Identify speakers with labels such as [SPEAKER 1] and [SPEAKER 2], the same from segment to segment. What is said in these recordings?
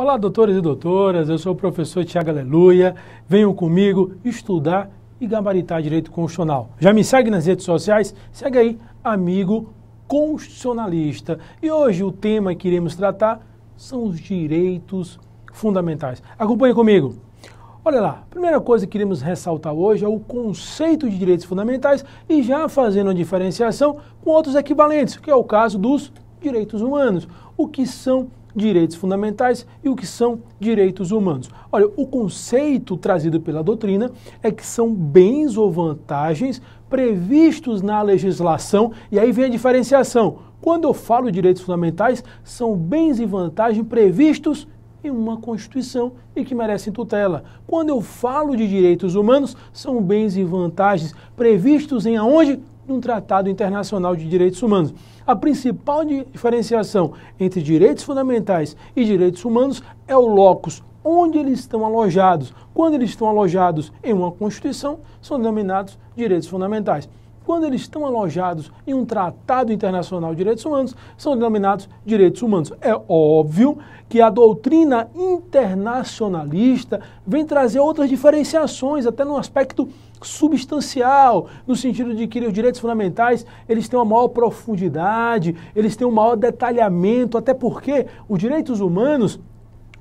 [SPEAKER 1] Olá, doutores e doutoras, eu sou o professor Tiago Aleluia. Venham comigo estudar e gabaritar direito constitucional. Já me segue nas redes sociais? Segue aí, amigo constitucionalista. E hoje o tema que iremos tratar são os direitos fundamentais. Acompanhe comigo. Olha lá, a primeira coisa que iremos ressaltar hoje é o conceito de direitos fundamentais e já fazendo a diferenciação com outros equivalentes, que é o caso dos direitos humanos. O que são direitos fundamentais e o que são direitos humanos. Olha, o conceito trazido pela doutrina é que são bens ou vantagens previstos na legislação, e aí vem a diferenciação. Quando eu falo direitos fundamentais, são bens e vantagens previstos em uma Constituição e que merecem tutela. Quando eu falo de direitos humanos, são bens e vantagens previstos em aonde? de um tratado internacional de direitos humanos. A principal diferenciação entre direitos fundamentais e direitos humanos é o locus onde eles estão alojados. Quando eles estão alojados em uma Constituição, são denominados direitos fundamentais. Quando eles estão alojados em um Tratado Internacional de Direitos Humanos, são denominados direitos humanos. É óbvio que a doutrina internacionalista vem trazer outras diferenciações, até no aspecto substancial, no sentido de que os direitos fundamentais eles têm uma maior profundidade, eles têm um maior detalhamento, até porque os direitos humanos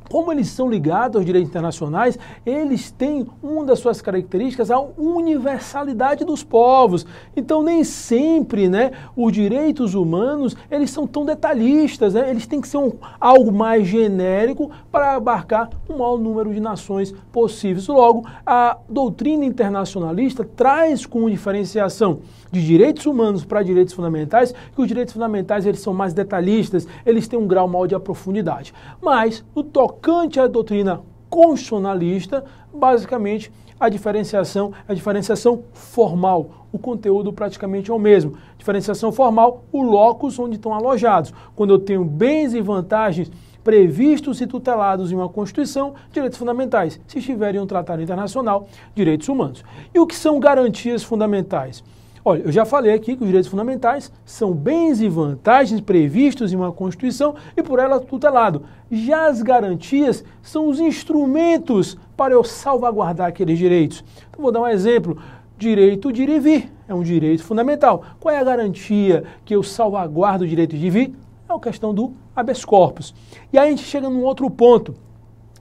[SPEAKER 1] como eles são ligados aos direitos internacionais, eles têm uma das suas características a universalidade dos povos. Então nem sempre, né, os direitos humanos eles são tão detalhistas, né? eles têm que ser um, algo mais genérico para abarcar o um maior número de nações possíveis. Logo, a doutrina internacionalista traz como diferenciação de direitos humanos para direitos fundamentais, que os direitos fundamentais eles são mais detalhistas, eles têm um grau maior de profundidade. Mas, no tocante à doutrina constitucionalista, basicamente a diferenciação é a diferenciação formal. O conteúdo praticamente é o mesmo. Diferenciação formal, o locus onde estão alojados. Quando eu tenho bens e vantagens previstos e tutelados em uma Constituição, direitos fundamentais. Se estiverem um tratado internacional, direitos humanos. E o que são garantias fundamentais? Olha, eu já falei aqui que os direitos fundamentais são bens e vantagens previstos em uma Constituição e por ela tutelado. Já as garantias são os instrumentos para eu salvaguardar aqueles direitos. Então, vou dar um exemplo. Direito de ir e vir é um direito fundamental. Qual é a garantia que eu salvaguardo o direito de vir? É a questão do habeas corpus. E aí a gente chega num outro ponto.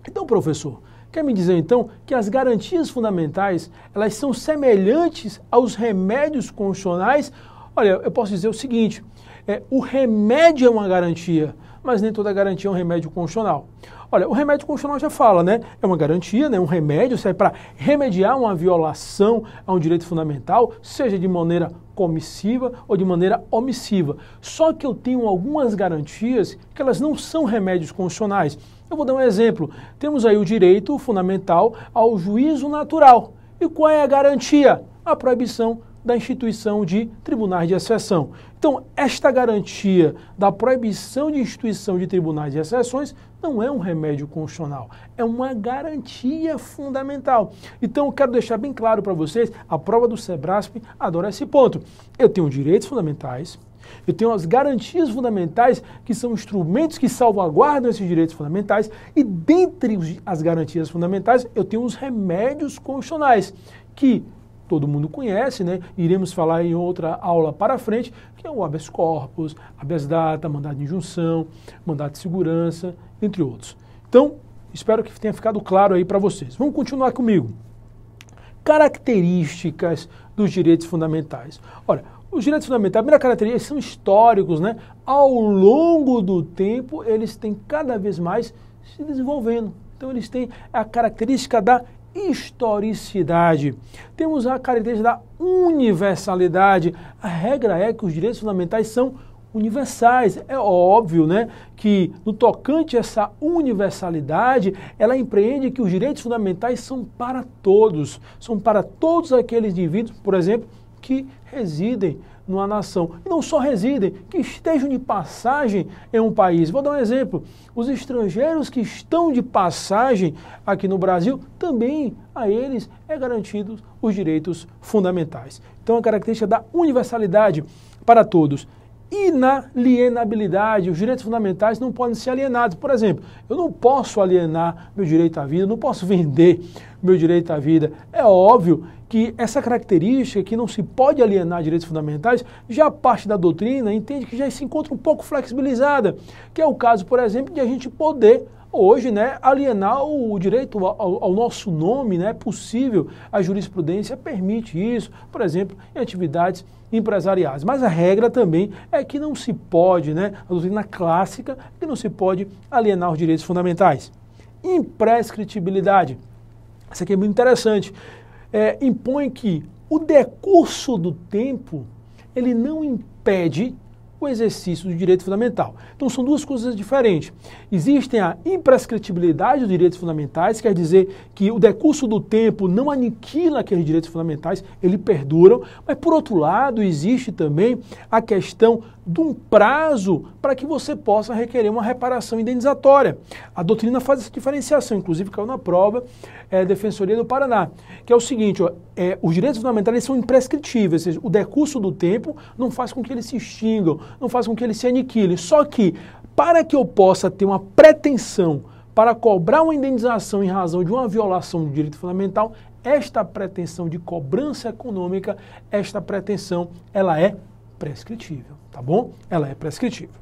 [SPEAKER 1] Então, professor, Quer me dizer então que as garantias fundamentais, elas são semelhantes aos remédios constitucionais? Olha, eu posso dizer o seguinte, é, o remédio é uma garantia, mas nem toda garantia é um remédio constitucional. Olha, o remédio constitucional já fala, né? É uma garantia, né? um remédio, serve para remediar uma violação a um direito fundamental, seja de maneira comissiva ou de maneira omissiva. Só que eu tenho algumas garantias que elas não são remédios constitucionais. Eu vou dar um exemplo. Temos aí o direito fundamental ao juízo natural. E qual é a garantia? A proibição da instituição de tribunais de exceção. Então, esta garantia da proibição de instituição de tribunais de exceções não é um remédio constitucional, é uma garantia fundamental. Então, eu quero deixar bem claro para vocês, a prova do SEBRASP adora esse ponto. Eu tenho direitos fundamentais, eu tenho as garantias fundamentais, que são instrumentos que salvaguardam esses direitos fundamentais, e dentre as garantias fundamentais, eu tenho os remédios constitucionais, que todo mundo conhece, né? Iremos falar em outra aula para frente, que é o habeas corpus, habeas data, mandado de injunção, mandado de segurança, entre outros. Então, espero que tenha ficado claro aí para vocês. Vamos continuar comigo. Características dos direitos fundamentais. Olha, os direitos fundamentais, a primeira característica, são históricos, né? Ao longo do tempo, eles têm cada vez mais se desenvolvendo. Então, eles têm a característica da historicidade. Temos a característica da universalidade. A regra é que os direitos fundamentais são universais. É óbvio, né, que no tocante a essa universalidade, ela empreende que os direitos fundamentais são para todos, são para todos aqueles indivíduos, por exemplo, que residem numa nação. E não só residem, que estejam de passagem em um país. Vou dar um exemplo. Os estrangeiros que estão de passagem aqui no Brasil, também a eles é garantidos os direitos fundamentais. Então, a é característica da universalidade para todos. Inalienabilidade, os direitos fundamentais não podem ser alienados. Por exemplo, eu não posso alienar meu direito à vida, não posso vender meu direito à vida. É óbvio que essa característica, que não se pode alienar direitos fundamentais, já parte da doutrina entende que já se encontra um pouco flexibilizada, que é o caso, por exemplo, de a gente poder hoje, né, alienar o direito ao, ao, nosso nome, né, possível. A jurisprudência permite isso, por exemplo, em atividades empresariais. Mas a regra também é que não se pode, né, a doutrina clássica, que não se pode alienar os direitos fundamentais. Imprescritibilidade. Isso aqui é muito interessante é, impõe que o decurso do tempo ele não impede o exercício do direito fundamental. Então são duas coisas diferentes. Existem a imprescritibilidade dos direitos fundamentais, quer dizer que o decurso do tempo não aniquila aqueles direitos fundamentais, eles perduram, mas por outro lado, existe também a questão de um prazo para que você possa requerer uma reparação indenizatória. A doutrina faz essa diferenciação, inclusive caiu na prova é, Defensoria do Paraná, que é o seguinte, ó, é, os direitos fundamentais são imprescritíveis, ou seja, o decurso do tempo não faz com que eles se extingam, não faz com que eles se aniquilem, só que para que eu possa ter uma pretensão para cobrar uma indenização em razão de uma violação do direito fundamental, esta pretensão de cobrança econômica, esta pretensão, ela é prescritível, tá bom? Ela é prescritível.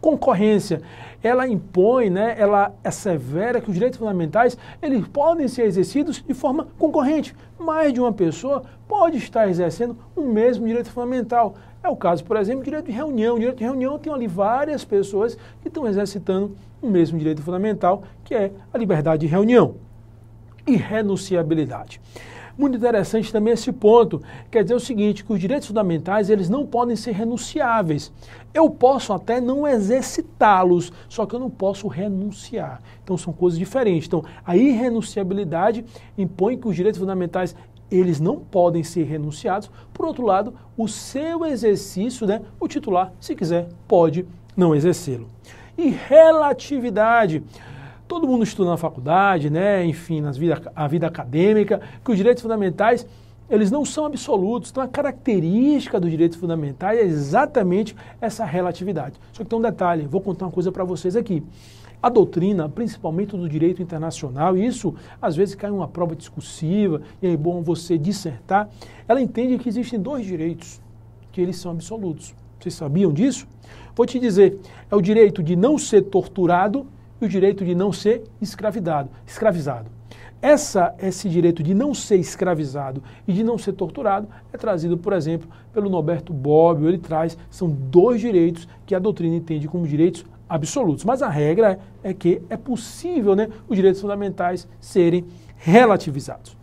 [SPEAKER 1] Concorrência, ela impõe, né, ela é severa que os direitos fundamentais, eles podem ser exercidos de forma concorrente. Mais de uma pessoa pode estar exercendo o mesmo direito fundamental. É o caso, por exemplo, do direito de reunião. O direito de reunião tem ali várias pessoas que estão exercitando o mesmo direito fundamental, que é a liberdade de reunião. e renunciabilidade. Muito interessante também esse ponto. Quer dizer o seguinte, que os direitos fundamentais, eles não podem ser renunciáveis. Eu posso até não exercitá-los, só que eu não posso renunciar. Então são coisas diferentes. Então, a irrenunciabilidade impõe que os direitos fundamentais eles não podem ser renunciados. Por outro lado, o seu exercício, né, o titular, se quiser, pode não exercê-lo. E relatividade. Todo mundo estuda na faculdade, né, enfim, na vida, a vida acadêmica, que os direitos fundamentais eles não são absolutos. Então, a característica dos direitos fundamentais é exatamente essa relatividade. Só que tem um detalhe, vou contar uma coisa para vocês aqui a doutrina, principalmente do direito internacional, e isso às vezes cai em uma prova discursiva, e é bom você dissertar, ela entende que existem dois direitos, que eles são absolutos. Vocês sabiam disso? Vou te dizer, é o direito de não ser torturado e o direito de não ser escravidado, escravizado. Essa, esse direito de não ser escravizado e de não ser torturado é trazido, por exemplo, pelo Norberto Bobbio. Ele traz, são dois direitos que a doutrina entende como direitos absolutos. Mas a regra é, é que é possível né, os direitos fundamentais serem relativizados.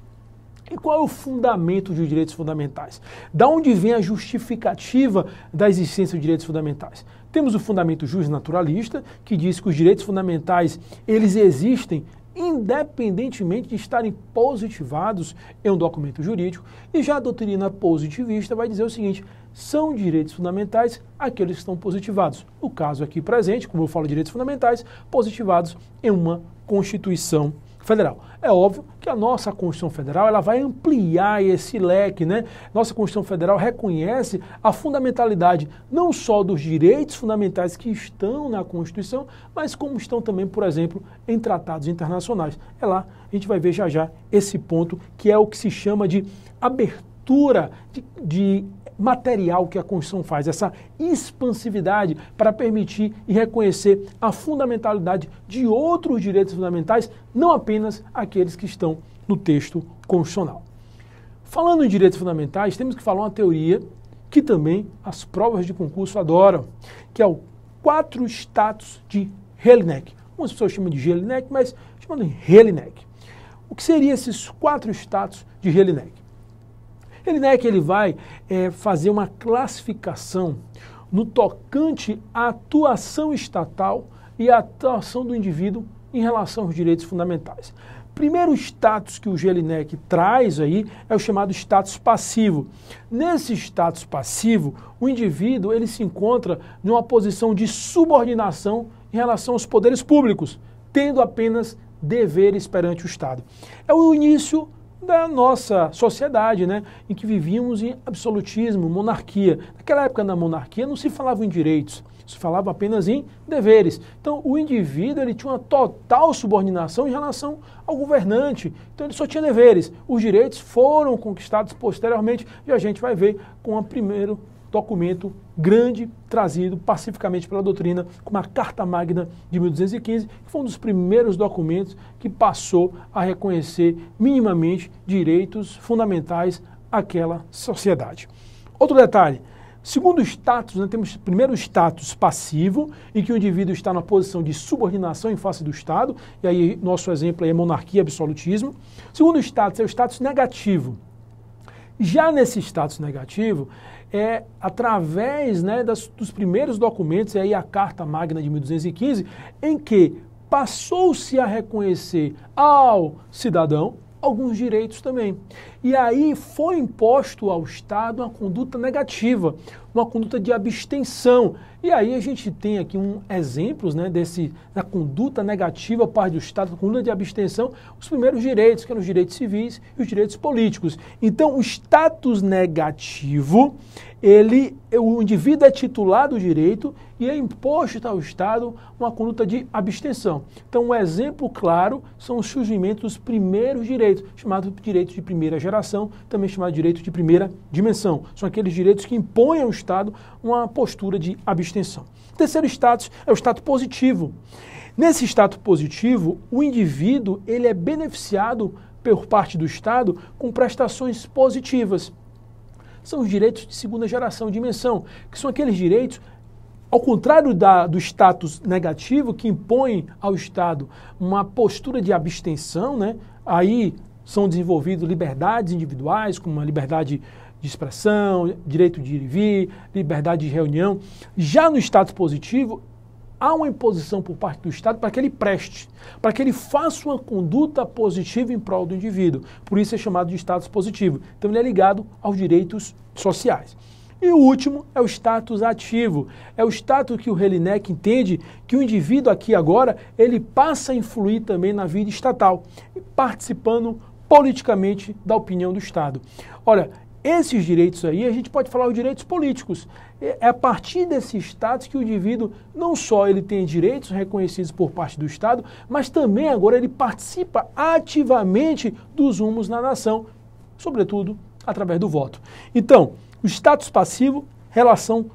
[SPEAKER 1] E qual é o fundamento dos direitos fundamentais? Da onde vem a justificativa da existência de direitos fundamentais? Temos o fundamento naturalista que diz que os direitos fundamentais, eles existem independentemente de estarem positivados em um documento jurídico, e já a doutrina positivista vai dizer o seguinte: são direitos fundamentais aqueles que estão positivados. O caso aqui presente, como eu falo, direitos fundamentais positivados em uma Constituição Federal. É óbvio que a nossa Constituição Federal ela vai ampliar esse leque, né? Nossa Constituição Federal reconhece a fundamentalidade não só dos direitos fundamentais que estão na Constituição, mas como estão também, por exemplo, em tratados internacionais. É lá, a gente vai ver já já esse ponto que é o que se chama de abertura de, de material que a Constituição faz, essa expansividade para permitir e reconhecer a fundamentalidade de outros direitos fundamentais, não apenas aqueles que estão no texto constitucional. Falando em direitos fundamentais, temos que falar uma teoria que também as provas de concurso adoram, que é o quatro status de Hellinek. Algumas pessoas chamam de Hellinek, mas chamam de Hellinek. O que seriam esses quatro status de Hellinek? Ele não é que ele vai é, fazer uma classificação no tocante à atuação estatal e à atuação do indivíduo em relação aos direitos fundamentais. Primeiro status que o Gelinek traz aí é o chamado status passivo. Nesse status passivo, o indivíduo ele se encontra numa posição de subordinação em relação aos poderes públicos, tendo apenas deveres perante o Estado. É o início da nossa sociedade, né, em que vivíamos em absolutismo, monarquia. Naquela época na monarquia não se falava em direitos, se falava apenas em deveres. Então o indivíduo ele tinha uma total subordinação em relação ao governante. Então ele só tinha deveres. Os direitos foram conquistados posteriormente e a gente vai ver com o primeiro documento grande trazido pacificamente pela doutrina, como a Carta Magna de 1215, que foi um dos primeiros documentos que passou a reconhecer minimamente direitos fundamentais àquela sociedade. Outro detalhe, Segundo status, né, temos primeiro o status passivo, em que o indivíduo está na posição de subordinação em face do Estado, e aí nosso exemplo é monarquia e absolutismo. Segundo status é o status negativo. Já nesse status negativo, é através né, das, dos primeiros documentos, e aí a Carta Magna de 1215, em que passou-se a reconhecer ao cidadão alguns direitos também. E aí foi imposto ao Estado uma conduta negativa, uma conduta de abstenção. E aí a gente tem aqui um exemplos né, desse, da conduta negativa parte do Estado, conduta de abstenção, os primeiros direitos, que eram os direitos civis e os direitos políticos. Então o status negativo, ele, o indivíduo é titular do direito e é imposto ao Estado uma conduta de abstenção. Então, um exemplo claro são os surgimentos dos primeiros direitos, chamados direitos de primeira geração, também chamados direitos de primeira dimensão. São aqueles direitos que impõem ao Estado uma postura de abstenção. O terceiro status é o status positivo. Nesse status positivo, o indivíduo ele é beneficiado por parte do Estado com prestações positivas são os direitos de segunda geração, dimensão, que são aqueles direitos ao contrário da, do status negativo que impõe ao Estado uma postura de abstenção, né? aí são desenvolvidas liberdades individuais, como a liberdade de expressão, direito de ir e vir, liberdade de reunião. Já no status positivo, há uma imposição por parte do Estado para que ele preste, para que ele faça uma conduta positiva em prol do indivíduo. Por isso é chamado de status positivo. Então ele é ligado aos direitos sociais. E o último é o status ativo. É o status que o Relinek entende que o indivíduo aqui agora ele passa a influir também na vida estatal, participando politicamente da opinião do Estado. Olha, esses direitos aí, a gente pode falar os direitos políticos. É, é a partir desse status que o indivíduo não só ele tem direitos reconhecidos por parte do Estado, mas também agora ele participa ativamente dos rumos na nação, sobretudo através do voto. Então, o status passivo, relação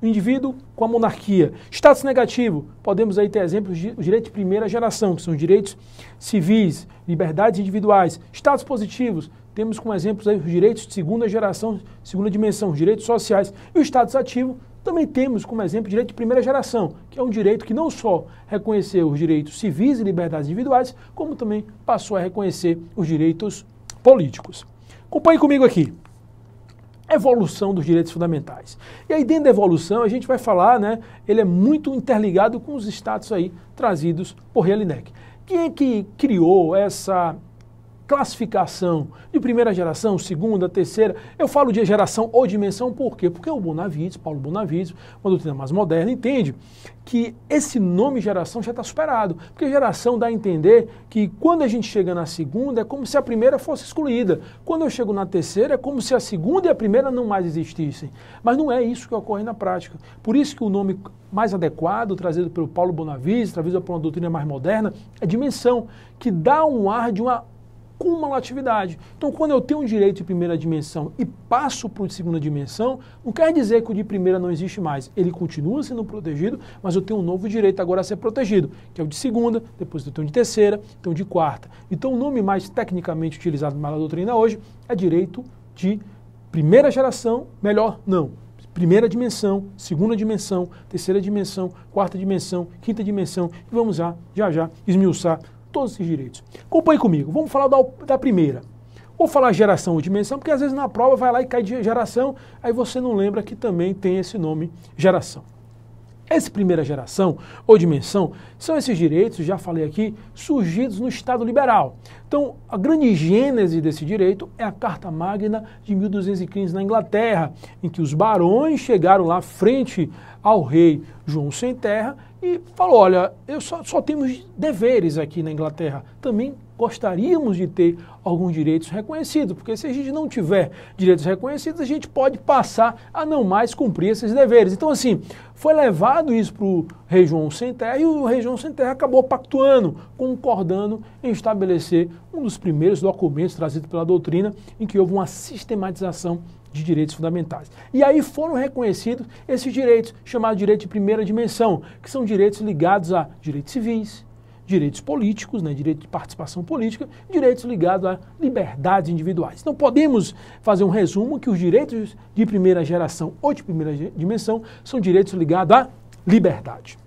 [SPEAKER 1] indivíduo com a monarquia. Status negativo, podemos aí ter exemplos de direitos de primeira geração, que são direitos civis, liberdades individuais. Status positivos, temos como exemplos aí os direitos de segunda geração, segunda dimensão, os direitos sociais e o status ativo. Também temos como exemplo o direito de primeira geração, que é um direito que não só reconheceu os direitos civis e liberdades individuais, como também passou a reconhecer os direitos políticos. Acompanhe comigo aqui evolução dos direitos fundamentais. E aí dentro da evolução a gente vai falar, né, ele é muito interligado com os status aí trazidos por Helinek. Quem é que criou essa classificação de primeira geração, segunda, terceira. Eu falo de geração ou dimensão por quê? Porque o Bonavides, Paulo Bonavides, uma doutrina mais moderna, entende que esse nome geração já está superado. Porque geração dá a entender que quando a gente chega na segunda é como se a primeira fosse excluída. Quando eu chego na terceira é como se a segunda e a primeira não mais existissem. Mas não é isso que ocorre na prática. Por isso que o nome mais adequado, trazido pelo Paulo Bonavides, trazido por uma doutrina mais moderna, é dimensão, que dá um ar de uma cumulatividade. Então, quando eu tenho um direito de primeira dimensão e passo para de segunda dimensão, não quer dizer que o de primeira não existe mais. Ele continua sendo protegido, mas eu tenho um novo direito agora a ser protegido, que é o de segunda, depois eu tenho de terceira, então de quarta. Então, o nome mais tecnicamente utilizado na doutrina hoje é direito de primeira geração, melhor não primeira dimensão, segunda dimensão, terceira dimensão, quarta dimensão, quinta dimensão. E vamos lá, já já, esmiuçar todos esses direitos. Acompanhe comigo, vamos falar da, da primeira. Vou falar geração ou dimensão, porque às vezes na prova vai lá e cai de geração, aí você não lembra que também tem esse nome geração. Essa primeira geração ou dimensão são esses direitos, já falei aqui, surgidos no Estado liberal. Então, a grande gênese desse direito é a Carta Magna de 1215 na Inglaterra, em que os barões chegaram lá frente ao rei João Sem Terra e falou: olha, eu só, só temos deveres aqui na Inglaterra. Também gostaríamos de ter alguns direitos reconhecidos, porque se a gente não tiver direitos reconhecidos, a gente pode passar a não mais cumprir esses deveres. Então, assim, foi levado isso para o rei João Sem Terra e o rei João Sem Terra acabou pactuando, concordando em estabelecer um dos primeiros documentos trazidos pela doutrina em que houve uma sistematização de Direitos Fundamentais. E aí foram reconhecidos esses direitos, chamados direito de primeira dimensão, que são direitos ligados a direitos civis, direitos políticos, né, direito de participação política, direitos ligados a liberdades individuais. Então podemos fazer um resumo que os direitos de primeira geração ou de primeira dimensão são direitos ligados à liberdade.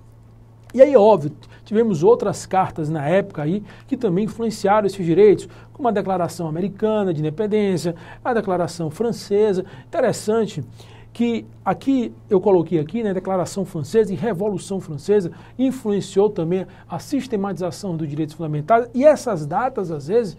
[SPEAKER 1] E aí, é óbvio, tivemos outras cartas na época aí que também influenciaram esses direitos, como a Declaração Americana de Independência, a Declaração Francesa. Interessante que aqui eu coloquei aqui, né, Declaração Francesa e Revolução Francesa influenciou também a sistematização dos direitos fundamentais e essas datas às vezes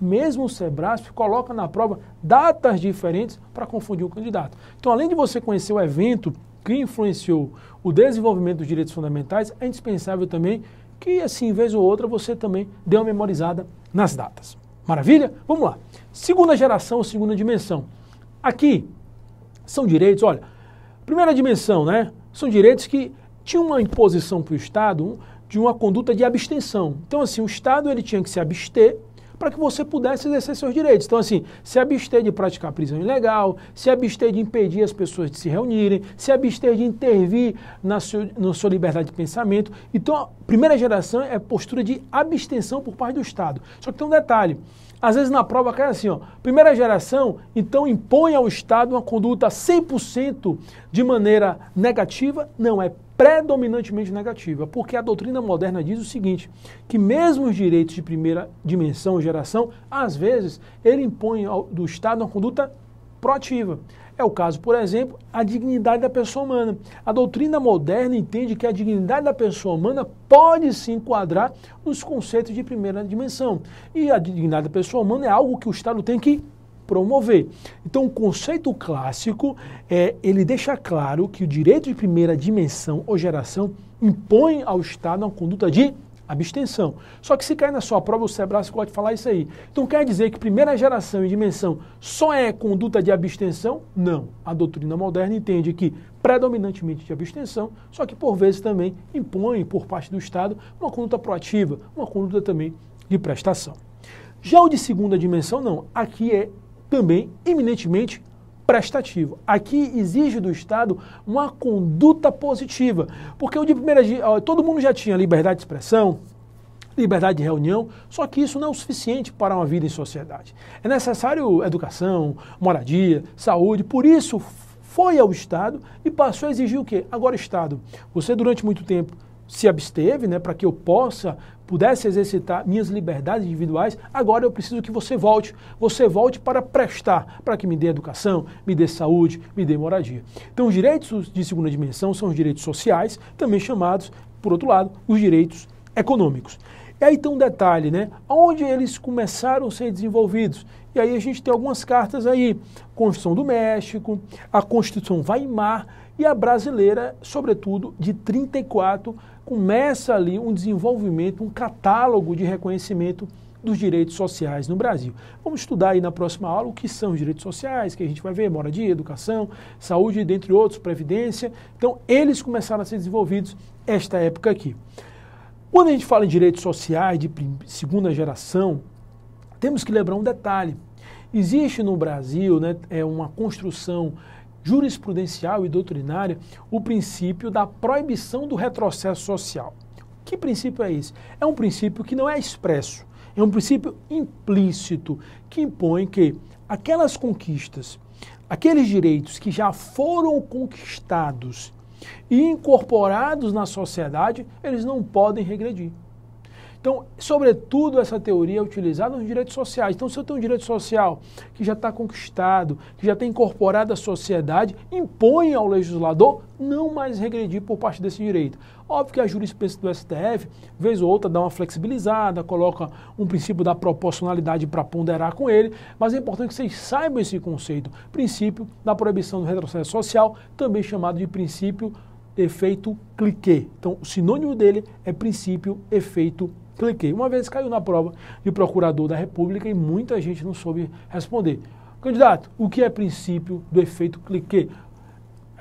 [SPEAKER 1] mesmo o Sebrasp coloca na prova datas diferentes para confundir o candidato. Então, além de você conhecer o evento que influenciou o desenvolvimento dos direitos fundamentais, é indispensável também que, assim, vez ou outra, você também dê uma memorizada nas datas. Maravilha? Vamos lá. Segunda geração, segunda dimensão. Aqui são direitos, olha, primeira dimensão, né? São direitos que tinham uma imposição para o Estado de uma conduta de abstenção. Então, assim, o Estado ele tinha que se abster para que você pudesse exercer seus direitos. Então, assim, se abster de praticar prisão ilegal, se abster de impedir as pessoas de se reunirem, se abster de intervir na, seu, na sua liberdade de pensamento. Então, a primeira geração é postura de abstenção por parte do Estado. Só que tem um detalhe. Às vezes na prova cai assim, ó, primeira geração, então impõe ao Estado uma conduta 100% de maneira negativa? Não, é predominantemente negativa, porque a doutrina moderna diz o seguinte, que mesmo os direitos de primeira dimensão, geração, às vezes ele impõe ao, do Estado uma conduta proativa. É o caso, por exemplo, a dignidade da pessoa humana. A doutrina moderna entende que a dignidade da pessoa humana pode se enquadrar nos conceitos de primeira dimensão. E a dignidade da pessoa humana é algo que o Estado tem que promover. Então, o conceito clássico é ele deixa claro que o direito de primeira dimensão ou geração impõe ao Estado uma conduta de abstenção. Só que se cair na sua prova, o Sebrae pode falar isso aí. Então quer dizer que primeira geração e dimensão só é conduta de abstenção? Não. A doutrina moderna entende que predominantemente de abstenção, só que por vezes também impõe por parte do Estado uma conduta proativa, uma conduta também de prestação. Já o de segunda dimensão, não. Aqui é também eminentemente prestativo. Aqui exige do Estado uma conduta positiva, porque o de primeira todo mundo já tinha liberdade de expressão, liberdade de reunião, só que isso não é o suficiente para uma vida em sociedade. É necessário educação, moradia, saúde, por isso foi ao Estado e passou a exigir o quê? Agora, Estado, você durante muito tempo se absteve, né, para que eu possa pudesse exercitar minhas liberdades individuais, agora eu preciso que você volte. Você volte para prestar, para que me dê educação, me dê saúde, me dê moradia. Então, os direitos de segunda dimensão são os direitos sociais, também chamados, por outro lado, os direitos econômicos. E aí tem um detalhe, né? Onde eles começaram a ser desenvolvidos? E aí a gente tem algumas cartas aí. Constituição do México, a Constituição Weimar e a brasileira, sobretudo, de 34, começa ali um desenvolvimento, um catálogo de reconhecimento dos direitos sociais no Brasil. Vamos estudar aí na próxima aula o que são os direitos sociais, que a gente vai ver moradia, educação, saúde, dentre outros, previdência. Então, eles começaram a ser desenvolvidos esta época aqui. Quando a gente fala em direitos sociais de segunda geração, temos que lembrar um detalhe. Existe no Brasil né, é uma construção jurisprudencial e doutrinária o princípio da proibição do retrocesso social. Que princípio é esse? É um princípio que não é expresso, é um princípio implícito que impõe que aquelas conquistas, aqueles direitos que já foram conquistados e incorporados na sociedade, eles não podem regredir. Então, sobretudo, essa teoria é utilizada nos direitos sociais. Então, se eu tenho um direito social que já está conquistado, que já está incorporado à sociedade, impõe ao legislador não mais regredir por parte desse direito. Óbvio que a jurisprudência do STF, vez ou outra, dá uma flexibilizada, coloca um princípio da proporcionalidade para ponderar com ele, mas é importante que vocês saibam esse conceito. Princípio da proibição do retrocesso social, também chamado de princípio efeito clique. Então, o sinônimo dele é princípio efeito clique. Uma vez caiu na prova de procurador da República e muita gente não soube responder. Candidato, o que é princípio do efeito clique?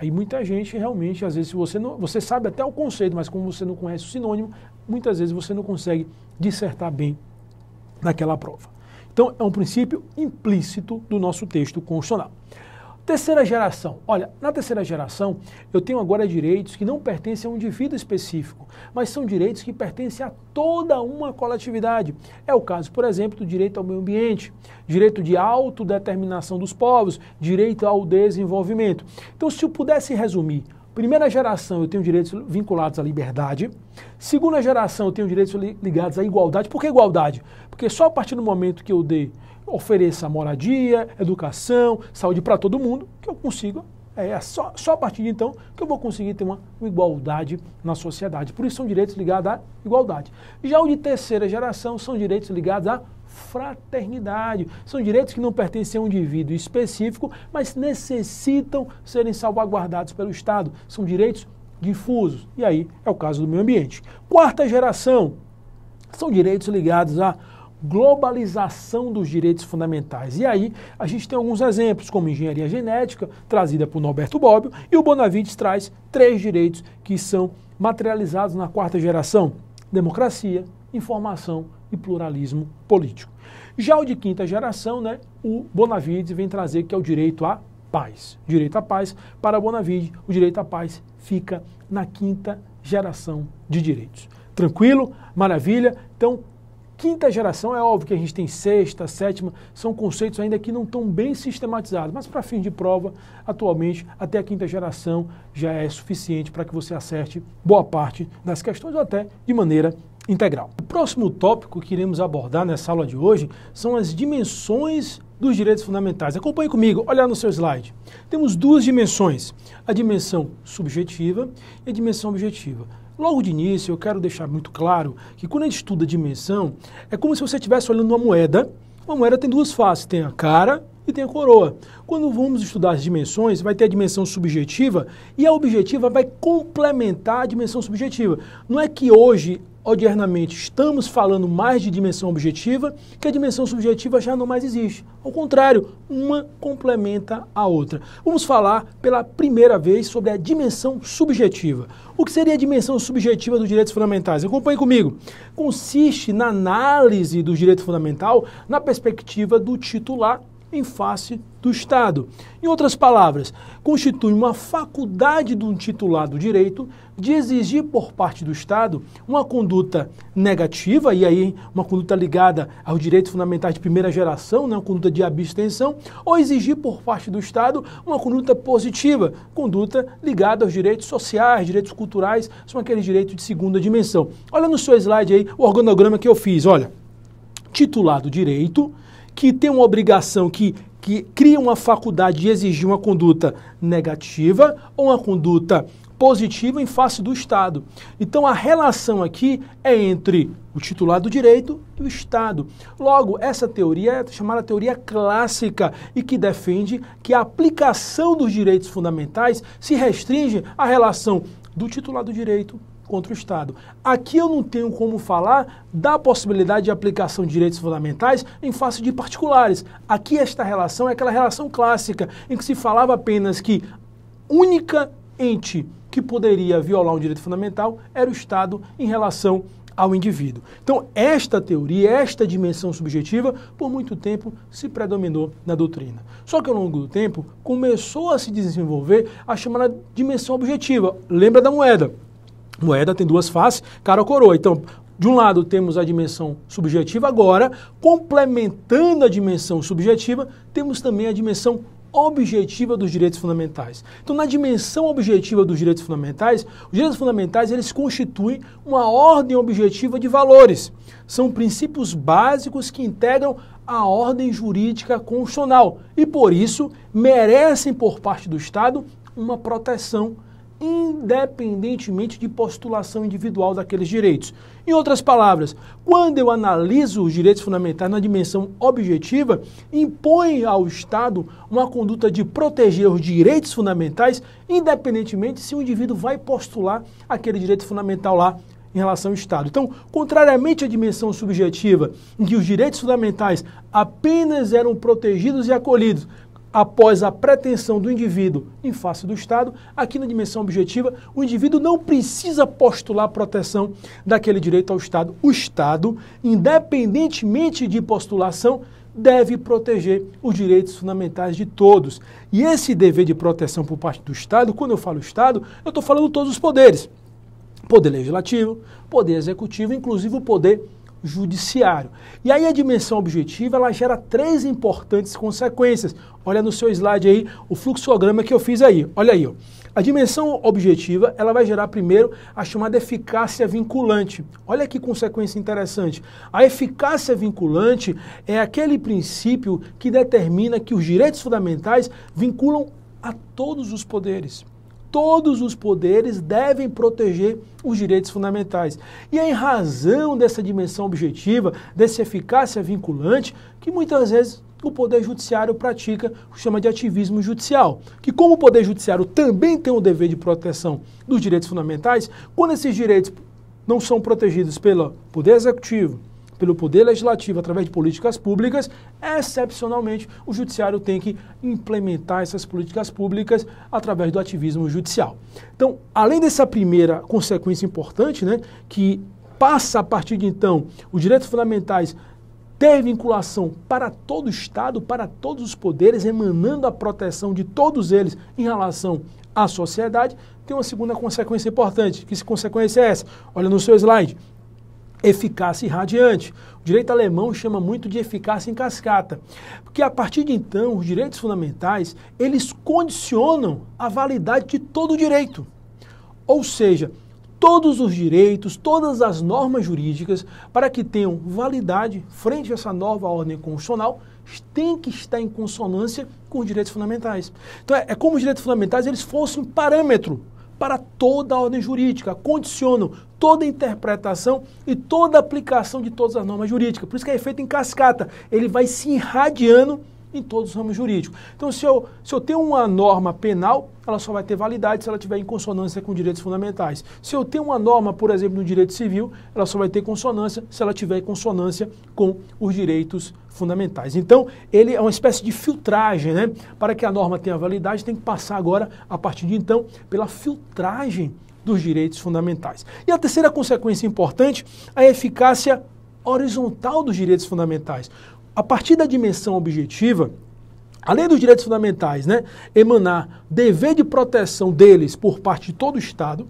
[SPEAKER 1] Aí muita gente realmente, às vezes, você, não, você sabe até o conceito, mas como você não conhece o sinônimo, muitas vezes você não consegue dissertar bem naquela prova. Então, é um princípio implícito do nosso texto constitucional. Terceira geração. Olha, na terceira geração, eu tenho agora direitos que não pertencem a um indivíduo específico, mas são direitos que pertencem a toda uma coletividade. É o caso, por exemplo, do direito ao meio ambiente, direito de autodeterminação dos povos, direito ao desenvolvimento. Então, se eu pudesse resumir, primeira geração eu tenho direitos vinculados à liberdade, segunda geração eu tenho direitos ligados à igualdade. Por que igualdade? Porque só a partir do momento que eu dei ofereça moradia, educação, saúde para todo mundo, que eu consiga é, é só, só a partir de então que eu vou conseguir ter uma igualdade na sociedade. Por isso são direitos ligados à igualdade. Já o de terceira geração são direitos ligados à fraternidade. São direitos que não pertencem a um indivíduo específico, mas necessitam serem salvaguardados pelo Estado. São direitos difusos. E aí é o caso do meio ambiente. Quarta geração são direitos ligados à globalização dos direitos fundamentais. E aí a gente tem alguns exemplos, como engenharia genética, trazida por Norberto Bobbio, e o Bonavides traz três direitos que são materializados na quarta geração: democracia, informação e pluralismo político. Já o de quinta geração, né, o Bonavides vem trazer que é o direito à paz. Direito à paz, para Bonavides, o direito à paz fica na quinta geração de direitos. Tranquilo? Maravilha? Então, quinta geração, é óbvio que a gente tem sexta, sétima, são conceitos ainda que não estão bem sistematizados, mas para fim de prova, atualmente, até a quinta geração já é suficiente para que você acerte boa parte das questões ou até de maneira integral. O próximo tópico que iremos abordar nessa aula de hoje são as dimensões dos direitos fundamentais. Acompanhe comigo, olha no seu slide. Temos duas dimensões, a dimensão subjetiva e a dimensão objetiva. Logo de início, eu quero deixar muito claro que quando a gente estuda dimensão, é como se você estivesse olhando uma moeda. Uma moeda tem duas faces, tem a cara e tem a coroa. Quando vamos estudar as dimensões, vai ter a dimensão subjetiva e a objetiva vai complementar a dimensão subjetiva. Não é que hoje odiernamente estamos falando mais de dimensão objetiva, que a dimensão subjetiva já não mais existe. Ao contrário, uma complementa a outra. Vamos falar pela primeira vez sobre a dimensão subjetiva. O que seria a dimensão subjetiva dos direitos fundamentais? Acompanhe comigo. Consiste na análise do direito fundamental na perspectiva do titular em face do Estado. Em outras palavras, constitui uma faculdade de um titulado direito de exigir por parte do Estado uma conduta negativa, e aí uma conduta ligada aos direitos fundamentais de primeira geração, né, uma conduta de abstenção, ou exigir por parte do Estado uma conduta positiva, conduta ligada aos direitos sociais, direitos culturais, são aqueles direitos de segunda dimensão. Olha no seu slide aí o organograma que eu fiz, olha. Titulado direito, que tem uma obrigação que que cria uma faculdade de exigir uma conduta negativa ou uma conduta positiva em face do Estado. Então a relação aqui é entre o titular do direito e o Estado. Logo, essa teoria é chamada teoria clássica e que defende que a aplicação dos direitos fundamentais se restringe à relação do titular do direito contra o Estado. Aqui eu não tenho como falar da possibilidade de aplicação de direitos fundamentais em face de particulares. Aqui esta relação é aquela relação clássica em que se falava apenas que única ente que poderia violar um direito fundamental era o Estado em relação ao indivíduo. Então, esta teoria, esta dimensão subjetiva, por muito tempo se predominou na doutrina. Só que ao longo do tempo começou a se desenvolver a chamada dimensão objetiva. Lembra da moeda? Moeda tem duas faces, cara ou coroa. Então, de um lado temos a dimensão subjetiva, agora, complementando a dimensão subjetiva, temos também a dimensão objetiva dos direitos fundamentais. Então, na dimensão objetiva dos direitos fundamentais, os direitos fundamentais eles constituem uma ordem objetiva de valores. São princípios básicos que integram a ordem jurídica constitucional e, por isso, merecem por parte do Estado uma proteção independentemente de postulação individual daqueles direitos. Em outras palavras, quando eu analiso os direitos fundamentais na dimensão objetiva, impõe ao Estado uma conduta de proteger os direitos fundamentais, independentemente se o indivíduo vai postular aquele direito fundamental lá em relação ao Estado. Então, contrariamente à dimensão subjetiva, em que os direitos fundamentais apenas eram protegidos e acolhidos após a pretensão do indivíduo em face do Estado, aqui na dimensão objetiva, o indivíduo não precisa postular proteção daquele direito ao Estado. O Estado, independentemente de postulação, deve proteger os direitos fundamentais de todos. E esse dever de proteção por parte do Estado, quando eu falo Estado, eu estou falando todos os poderes: poder legislativo, poder executivo, inclusive o poder judiciário. E aí a dimensão objetiva ela gera três importantes consequências. Olha no seu slide aí o fluxograma que eu fiz aí. Olha aí, ó. A dimensão objetiva ela vai gerar primeiro a chamada eficácia vinculante. Olha que consequência interessante. A eficácia vinculante é aquele princípio que determina que os direitos fundamentais vinculam a todos os poderes todos os poderes devem proteger os direitos fundamentais. E é em razão dessa dimensão objetiva, dessa eficácia vinculante, que muitas vezes o Poder Judiciário pratica o que chama de ativismo judicial. Que, como o Poder Judiciário também tem o dever de proteção dos direitos fundamentais, quando esses direitos não são protegidos pelo Poder Executivo, pelo Poder Legislativo através de políticas públicas, excepcionalmente o Judiciário tem que implementar essas políticas públicas através do ativismo judicial. Então, além dessa primeira consequência importante, né, que passa a partir de então os direitos fundamentais ter vinculação para todo o Estado, para todos os poderes, emanando a proteção de todos eles em relação à sociedade, tem uma segunda consequência importante. Que consequência é essa? Olha no seu slide eficácia irradiante. O direito alemão chama muito de eficácia em cascata, porque a partir de então os direitos fundamentais, eles condicionam a validade de todo o direito. Ou seja, todos os direitos, todas as normas jurídicas, para que tenham validade frente a essa nova ordem constitucional, tem que estar em consonância com os direitos fundamentais. Então é, é como os direitos fundamentais eles fossem um parâmetro para toda a ordem jurídica, condicionam toda a interpretação e toda a aplicação de todas as normas jurídicas. Por isso que é feito em cascata, ele vai se irradiando em todos os ramos jurídicos. Então, se eu, se eu tenho uma norma penal, ela só vai ter validade se ela tiver em consonância com direitos fundamentais. Se eu tenho uma norma, por exemplo, no direito civil, ela só vai ter consonância se ela tiver em consonância com os direitos fundamentais. Então, ele é uma espécie de filtragem, né? Para que a norma tenha validade, tem que passar agora, a partir de então, pela filtragem dos direitos fundamentais. E a terceira consequência importante é a eficácia horizontal dos direitos fundamentais. A partir da dimensão objetiva, além dos direitos fundamentais, né, emanar dever de proteção deles por parte de todo o Estado,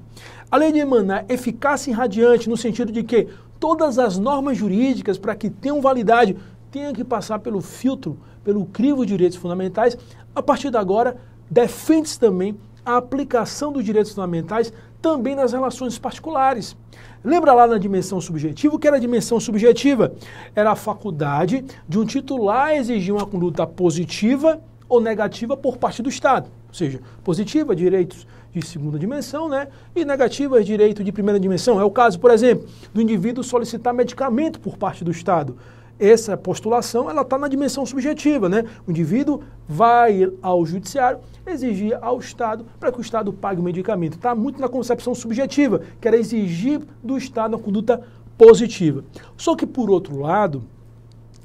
[SPEAKER 1] além de emanar eficácia irradiante no sentido de que todas as normas jurídicas para que tenham validade tenha que passar pelo filtro, pelo crivo de direitos fundamentais, a partir de agora defende-se também a aplicação dos direitos fundamentais também nas relações particulares. Lembra lá na dimensão subjetiva? O que era a dimensão subjetiva? Era a faculdade de um titular exigir uma conduta positiva ou negativa por parte do Estado. Ou seja, positiva, direitos de segunda dimensão, né? E negativa direito de primeira dimensão. É o caso, por exemplo, do indivíduo solicitar medicamento por parte do Estado essa postulação ela está na dimensão subjetiva, né? O indivíduo vai ao judiciário exigir ao Estado para que o Estado pague o medicamento. Está muito na concepção subjetiva, que era exigir do Estado uma conduta positiva. Só que por outro lado,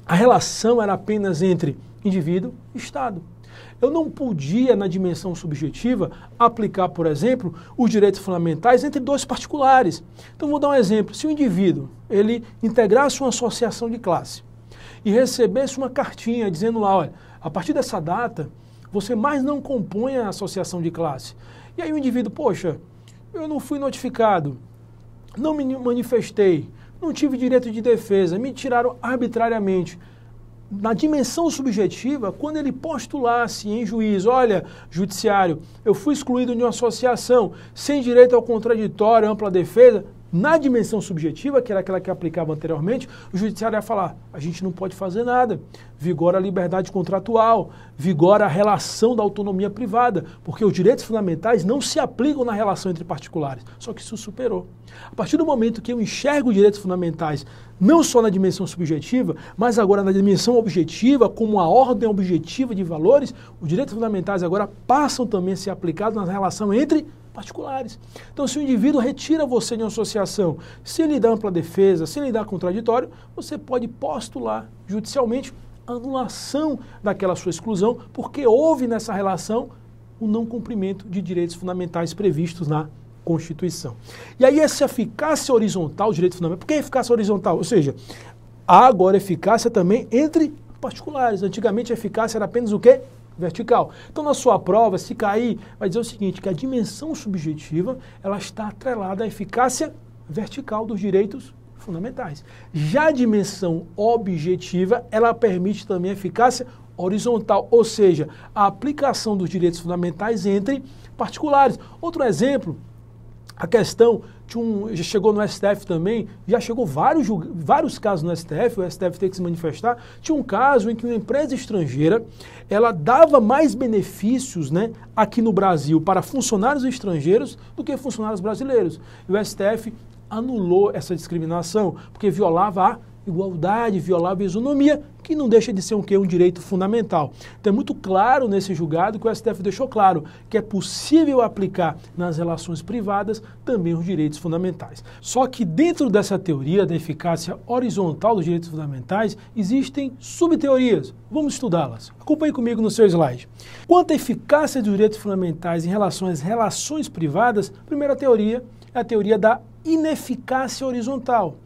[SPEAKER 1] a relação era apenas entre indivíduo e Estado. Eu não podia, na dimensão subjetiva, aplicar, por exemplo, os direitos fundamentais entre dois particulares. Então, vou dar um exemplo. Se o indivíduo ele integrasse uma associação de classe e recebesse uma cartinha dizendo lá, olha, a partir dessa data, você mais não compõe a associação de classe. E aí o indivíduo, poxa, eu não fui notificado, não me manifestei, não tive direito de defesa, me tiraram arbitrariamente. Na dimensão subjetiva, quando ele postulasse em juiz olha, judiciário, eu fui excluído de uma associação sem direito ao contraditório, ampla defesa, na dimensão subjetiva, que era aquela que aplicava anteriormente, o judiciário ia falar: a gente não pode fazer nada, vigora a liberdade contratual, vigora a relação da autonomia privada, porque os direitos fundamentais não se aplicam na relação entre particulares. Só que isso superou. A partir do momento que eu enxergo os direitos fundamentais não só na dimensão subjetiva, mas agora na dimensão objetiva, como a ordem objetiva de valores, os direitos fundamentais agora passam também a ser aplicados na relação entre particulares. Então, se o indivíduo retira você de uma associação se lhe dá ampla defesa, se lhe dá contraditório, você pode postular judicialmente anulação daquela sua exclusão, porque houve nessa relação o não cumprimento de direitos fundamentais previstos na Constituição. E aí essa eficácia horizontal, direito fundamental, por que eficácia horizontal? Ou seja, há agora eficácia também entre particulares. Antigamente a eficácia era apenas o quê? vertical. Então, na sua prova, se cair, vai dizer o seguinte, que a dimensão subjetiva ela está atrelada à eficácia vertical dos direitos fundamentais. Já a dimensão objetiva, ela permite também a eficácia horizontal, ou seja, a aplicação dos direitos fundamentais entre particulares. Outro exemplo, a questão um, já chegou no STF também, já chegou vários, vários casos no STF, o STF tem que se manifestar. Tinha um caso em que uma empresa estrangeira ela dava mais benefícios né, aqui no Brasil para funcionários estrangeiros do que funcionários brasileiros. E o STF anulou essa discriminação, porque violava a igualdade, violável a isonomia, que não deixa de ser um, quê? um direito fundamental. Então é muito claro nesse julgado que o STF deixou claro que é possível aplicar nas relações privadas também os direitos fundamentais. Só que dentro dessa teoria da eficácia horizontal dos direitos fundamentais existem subteorias. Vamos estudá-las. Acompanhe comigo no seu slide. Quanto à eficácia dos direitos fundamentais em relação às relações privadas, primeira teoria é a teoria da ineficácia horizontal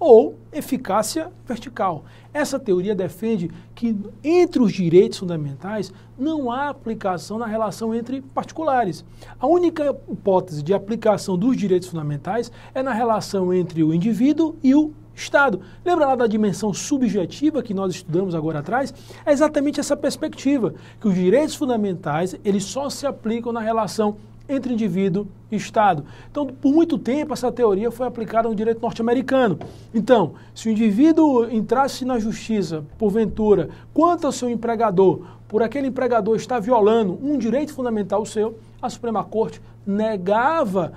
[SPEAKER 1] ou eficácia vertical. Essa teoria defende que entre os direitos fundamentais não há aplicação na relação entre particulares. A única hipótese de aplicação dos direitos fundamentais é na relação entre o indivíduo e o Estado. Lembra lá da dimensão subjetiva que nós estudamos agora atrás? É exatamente essa perspectiva, que os direitos fundamentais, eles só se aplicam na relação entre indivíduo e Estado. Então, por muito tempo, essa teoria foi aplicada no direito norte-americano. Então, se o indivíduo entrasse na justiça, porventura, quanto ao seu empregador, por aquele empregador estar violando um direito fundamental seu, a Suprema Corte negava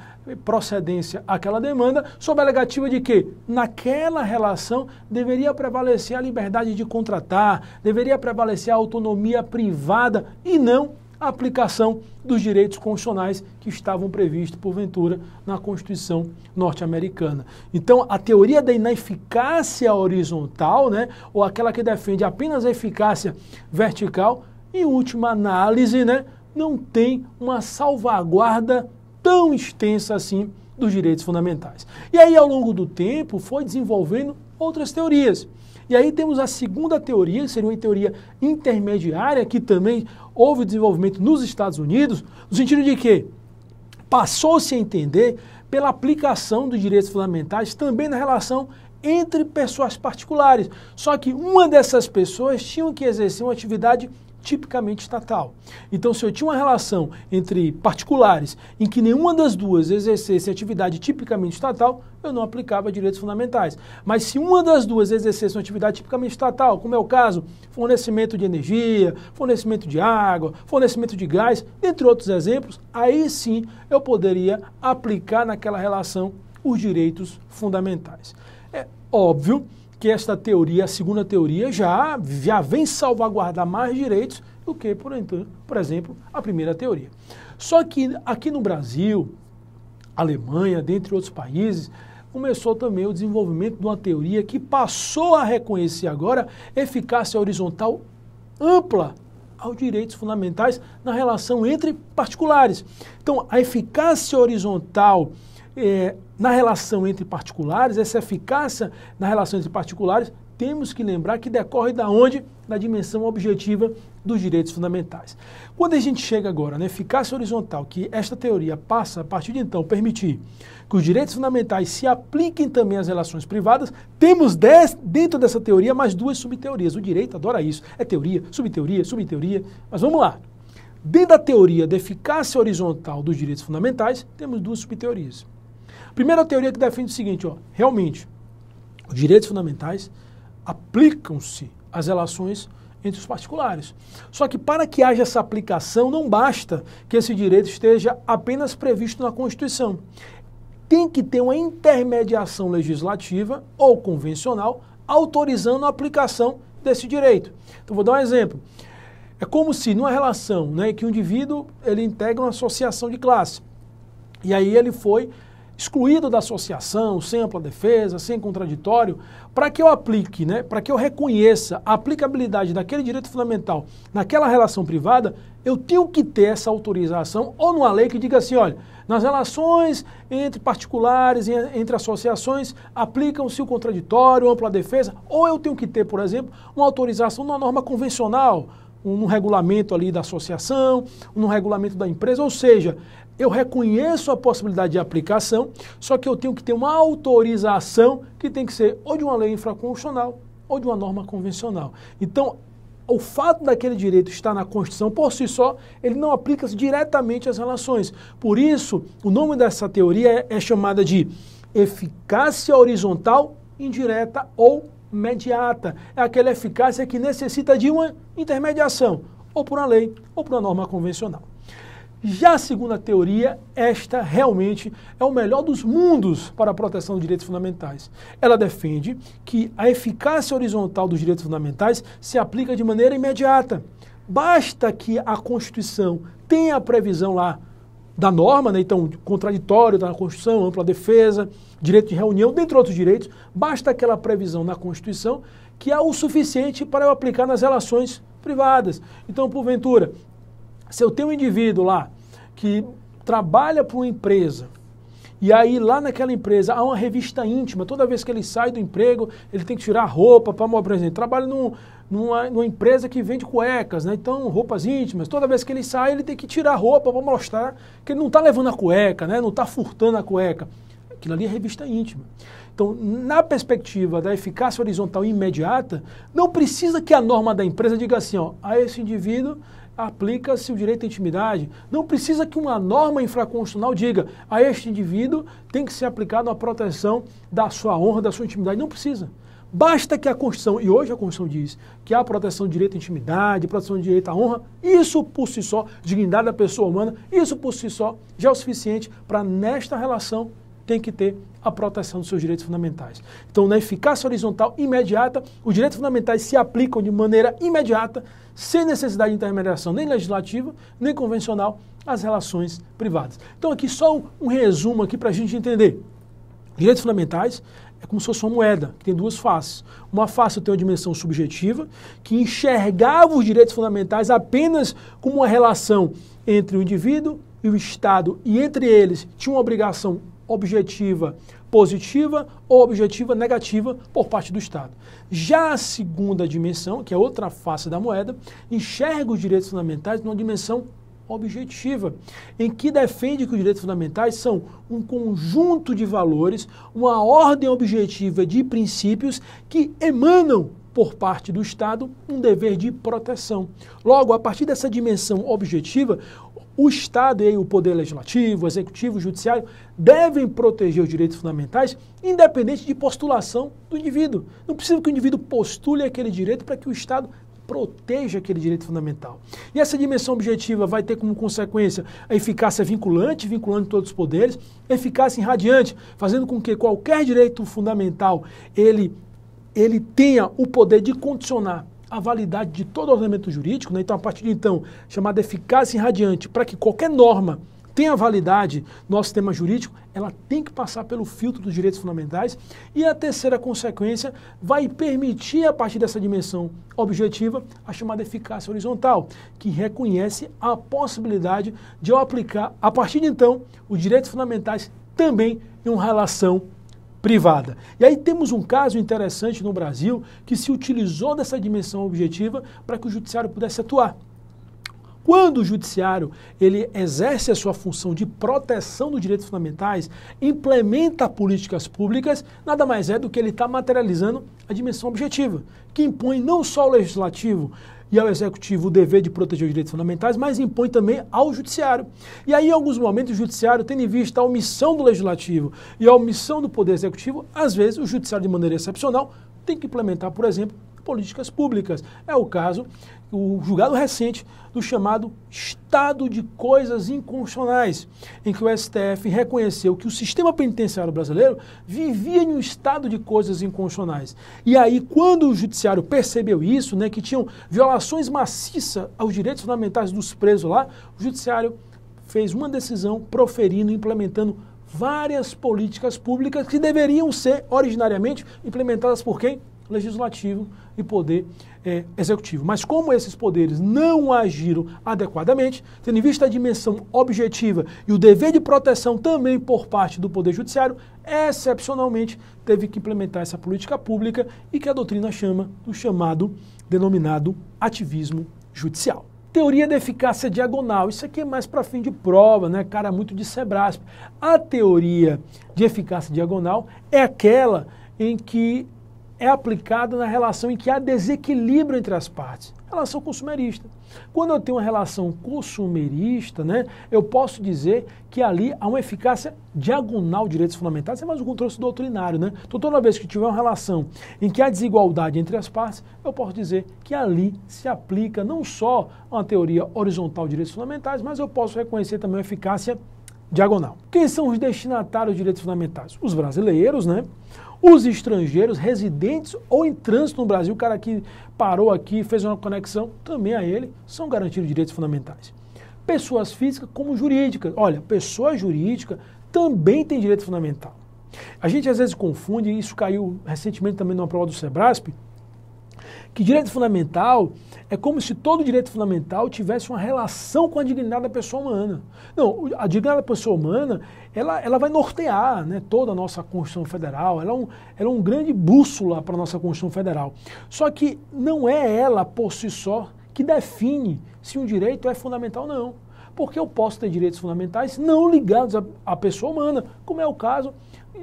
[SPEAKER 1] procedência àquela demanda, sob a alegativa de que, naquela relação, deveria prevalecer a liberdade de contratar, deveria prevalecer a autonomia privada e não a aplicação dos direitos constitucionais que estavam previstos, porventura, na Constituição norte-americana. Então, a teoria da ineficácia horizontal, né, ou aquela que defende apenas a eficácia vertical, em última análise, né, não tem uma salvaguarda tão extensa assim dos direitos fundamentais. E aí, ao longo do tempo, foi desenvolvendo outras teorias. E aí temos a segunda teoria, seria uma teoria intermediária, que também houve desenvolvimento nos Estados Unidos, no sentido de que passou-se a entender pela aplicação dos direitos fundamentais também na relação entre pessoas particulares. Só que uma dessas pessoas tinha que exercer uma atividade tipicamente estatal. Então, se eu tinha uma relação entre particulares em que nenhuma das duas exercesse atividade tipicamente estatal, eu não aplicava direitos fundamentais. Mas se uma das duas exercesse uma atividade tipicamente estatal, como é o caso, fornecimento de energia, fornecimento de água, fornecimento de gás, entre outros exemplos, aí sim eu poderia aplicar naquela relação os direitos fundamentais. É óbvio que esta teoria, a segunda teoria, já, já vem salvaguardar mais direitos do que, por, por exemplo, a primeira teoria. Só que aqui no Brasil, Alemanha, dentre outros países, começou também o desenvolvimento de uma teoria que passou a reconhecer agora eficácia horizontal ampla aos direitos fundamentais na relação entre particulares. Então, a eficácia horizontal é, na relação entre particulares, essa eficácia na relação entre particulares, temos que lembrar que decorre da onde? Da dimensão objetiva dos direitos fundamentais. Quando a gente chega agora na eficácia horizontal, que esta teoria passa a partir de então permitir que os direitos fundamentais se apliquem também às relações privadas, temos dez, dentro dessa teoria mais duas subteorias. O direito adora isso, é teoria, subteoria, subteoria, mas vamos lá. Dentro da teoria da eficácia horizontal dos direitos fundamentais, temos duas subteorias. Primeira teoria que defende o seguinte, ó, realmente, os direitos fundamentais aplicam-se às relações entre os particulares. Só que para que haja essa aplicação, não basta que esse direito esteja apenas previsto na Constituição. Tem que ter uma intermediação legislativa ou convencional autorizando a aplicação desse direito. Então vou dar um exemplo. É como se numa relação, né, que o um indivíduo ele integra uma associação de classe. E aí ele foi excluído da associação, sem ampla defesa, sem contraditório, para que eu aplique, né, para que eu reconheça a aplicabilidade daquele direito fundamental naquela relação privada, eu tenho que ter essa autorização ou numa lei que diga assim, olha, nas relações entre particulares, entre associações, aplicam-se o contraditório, ampla defesa, ou eu tenho que ter, por exemplo, uma autorização numa norma convencional, num regulamento ali da associação, num regulamento da empresa, ou seja, eu reconheço a possibilidade de aplicação, só que eu tenho que ter uma autorização que tem que ser ou de uma lei infraconstitucional ou de uma norma convencional. Então, o fato daquele direito estar na Constituição por si só, ele não aplica-se diretamente às relações. Por isso, o nome dessa teoria é, é chamada de eficácia horizontal indireta ou mediata. É aquela eficácia que necessita de uma intermediação, ou por uma lei, ou por uma norma convencional. Já segundo a teoria, esta realmente é o melhor dos mundos para a proteção de direitos fundamentais. Ela defende que a eficácia horizontal dos direitos fundamentais se aplica de maneira imediata. Basta que a Constituição tenha a previsão lá da norma, né? então contraditório da Constituição, ampla defesa, direito de reunião, dentre outros direitos, basta aquela previsão na Constituição que é o suficiente para eu aplicar nas relações privadas. Então, porventura, se eu tenho um indivíduo lá que trabalha para uma empresa e aí lá naquela empresa há uma revista íntima, toda vez que ele sai do emprego, ele tem que tirar roupa para mostrar, por exemplo, trabalha num, numa, numa, empresa que vende cuecas, né? Então, roupas íntimas. Toda vez que ele sai, ele tem que tirar roupa para mostrar que ele não está levando a cueca, né? Não está furtando a cueca. Aquilo ali é revista íntima. Então, na perspectiva da eficácia horizontal imediata, não precisa que a norma da empresa diga assim, ó, a ah, esse indivíduo aplica-se o direito à intimidade. Não precisa que uma norma infraconstitucional diga a este indivíduo tem que ser aplicada a proteção da sua honra, da sua intimidade. Não precisa. Basta que a Constituição, e hoje a Constituição diz que há proteção de direito à intimidade, proteção de direito à honra, isso por si só, dignidade da pessoa humana, isso por si só já é o suficiente para, nesta relação, tem que ter a proteção dos seus direitos fundamentais. Então, na eficácia horizontal imediata, os direitos fundamentais se aplicam de maneira imediata, sem necessidade de intermediação nem legislativa, nem convencional, às relações privadas. Então, aqui só um resumo aqui para a gente entender. Direitos fundamentais é como se fosse uma moeda, que tem duas faces. Uma face tem uma dimensão subjetiva, que enxergava os direitos fundamentais apenas como uma relação entre o indivíduo e o Estado, e entre eles tinha uma obrigação objetiva positiva ou objetiva negativa por parte do Estado. Já a segunda dimensão, que é outra face da moeda, enxerga os direitos fundamentais numa dimensão objetiva, em que defende que os direitos fundamentais são um conjunto de valores, uma ordem objetiva de princípios que emanam por parte do Estado um dever de proteção. Logo, a partir dessa dimensão objetiva, o Estado e o Poder Legislativo, Executivo, Judiciário devem proteger os direitos fundamentais, independente de postulação do indivíduo. Não precisa que o indivíduo postule aquele direito para que o Estado proteja aquele direito fundamental. E essa dimensão objetiva vai ter como consequência a eficácia vinculante, vinculando todos os poderes, eficácia irradiante, fazendo com que qualquer direito fundamental ele ele tenha o poder de condicionar a validade de todo o ordenamento jurídico, né? então a partir de então, chamada eficácia irradiante, para que qualquer norma tenha validade no nosso sistema jurídico, ela tem que passar pelo filtro dos direitos fundamentais. E a terceira consequência vai permitir, a partir dessa dimensão objetiva, a chamada eficácia horizontal, que reconhece a possibilidade de eu aplicar, a partir de então, os direitos fundamentais também em uma relação privada. E aí temos um caso interessante no Brasil que se utilizou dessa dimensão objetiva para que o judiciário pudesse atuar. Quando o judiciário ele exerce a sua função de proteção dos direitos fundamentais, implementa políticas públicas, nada mais é do que ele está materializando a dimensão objetiva, que impõe não só o legislativo, e ao executivo o dever de proteger os direitos fundamentais, mas impõe também ao judiciário. E aí, em alguns momentos, o judiciário, tendo em vista a omissão do legislativo e a omissão do poder executivo, às vezes o judiciário, de maneira excepcional, tem que implementar, por exemplo, políticas públicas. É o caso, o julgado recente do chamado estado de coisas inconstitucionais, em que o STF reconheceu que o sistema penitenciário brasileiro vivia em um estado de coisas inconstitucionais. E aí, quando o judiciário percebeu isso, né, que tinham violações maciças aos direitos fundamentais dos presos lá, o judiciário fez uma decisão proferindo, implementando várias políticas públicas que deveriam ser originariamente implementadas por quem? legislativo e poder é, executivo. Mas como esses poderes não agiram adequadamente, tendo em vista a dimensão objetiva e o dever de proteção também por parte do Poder Judiciário, excepcionalmente teve que implementar essa política pública e que a doutrina chama do chamado, denominado ativismo judicial. Teoria da eficácia diagonal. Isso aqui é mais para fim de prova, né? Cara, muito de Sebrasp. A teoria de eficácia diagonal é aquela em que é aplicada na relação em que há desequilíbrio entre as partes, relação consumerista. Quando eu tenho uma relação consumerista, né, eu posso dizer que ali há uma eficácia diagonal de direitos fundamentais, é mais um controle doutrinário. Né? Então, toda vez que tiver uma relação em que há desigualdade entre as partes, eu posso dizer que ali se aplica não só uma teoria horizontal de direitos fundamentais, mas eu posso reconhecer também uma eficácia diagonal. Quem são os destinatários de direitos fundamentais? Os brasileiros, né? os estrangeiros residentes ou em trânsito no Brasil, o cara que parou aqui, fez uma conexão, também a ele são garantidos direitos fundamentais. Pessoas físicas como jurídicas. Olha, pessoa jurídica também tem direito fundamental. A gente às vezes confunde, e isso caiu recentemente também numa prova do Sebrasp, que direito fundamental é como se todo direito fundamental tivesse uma relação com a dignidade da pessoa humana. Não, a dignidade da pessoa humana, ela, ela vai nortear né, toda a nossa Constituição Federal, ela é um, ela é um grande bússola para a nossa Constituição Federal. Só que não é ela por si só que define se um direito é fundamental ou não. Porque eu posso ter direitos fundamentais não ligados à, à pessoa humana, como é o caso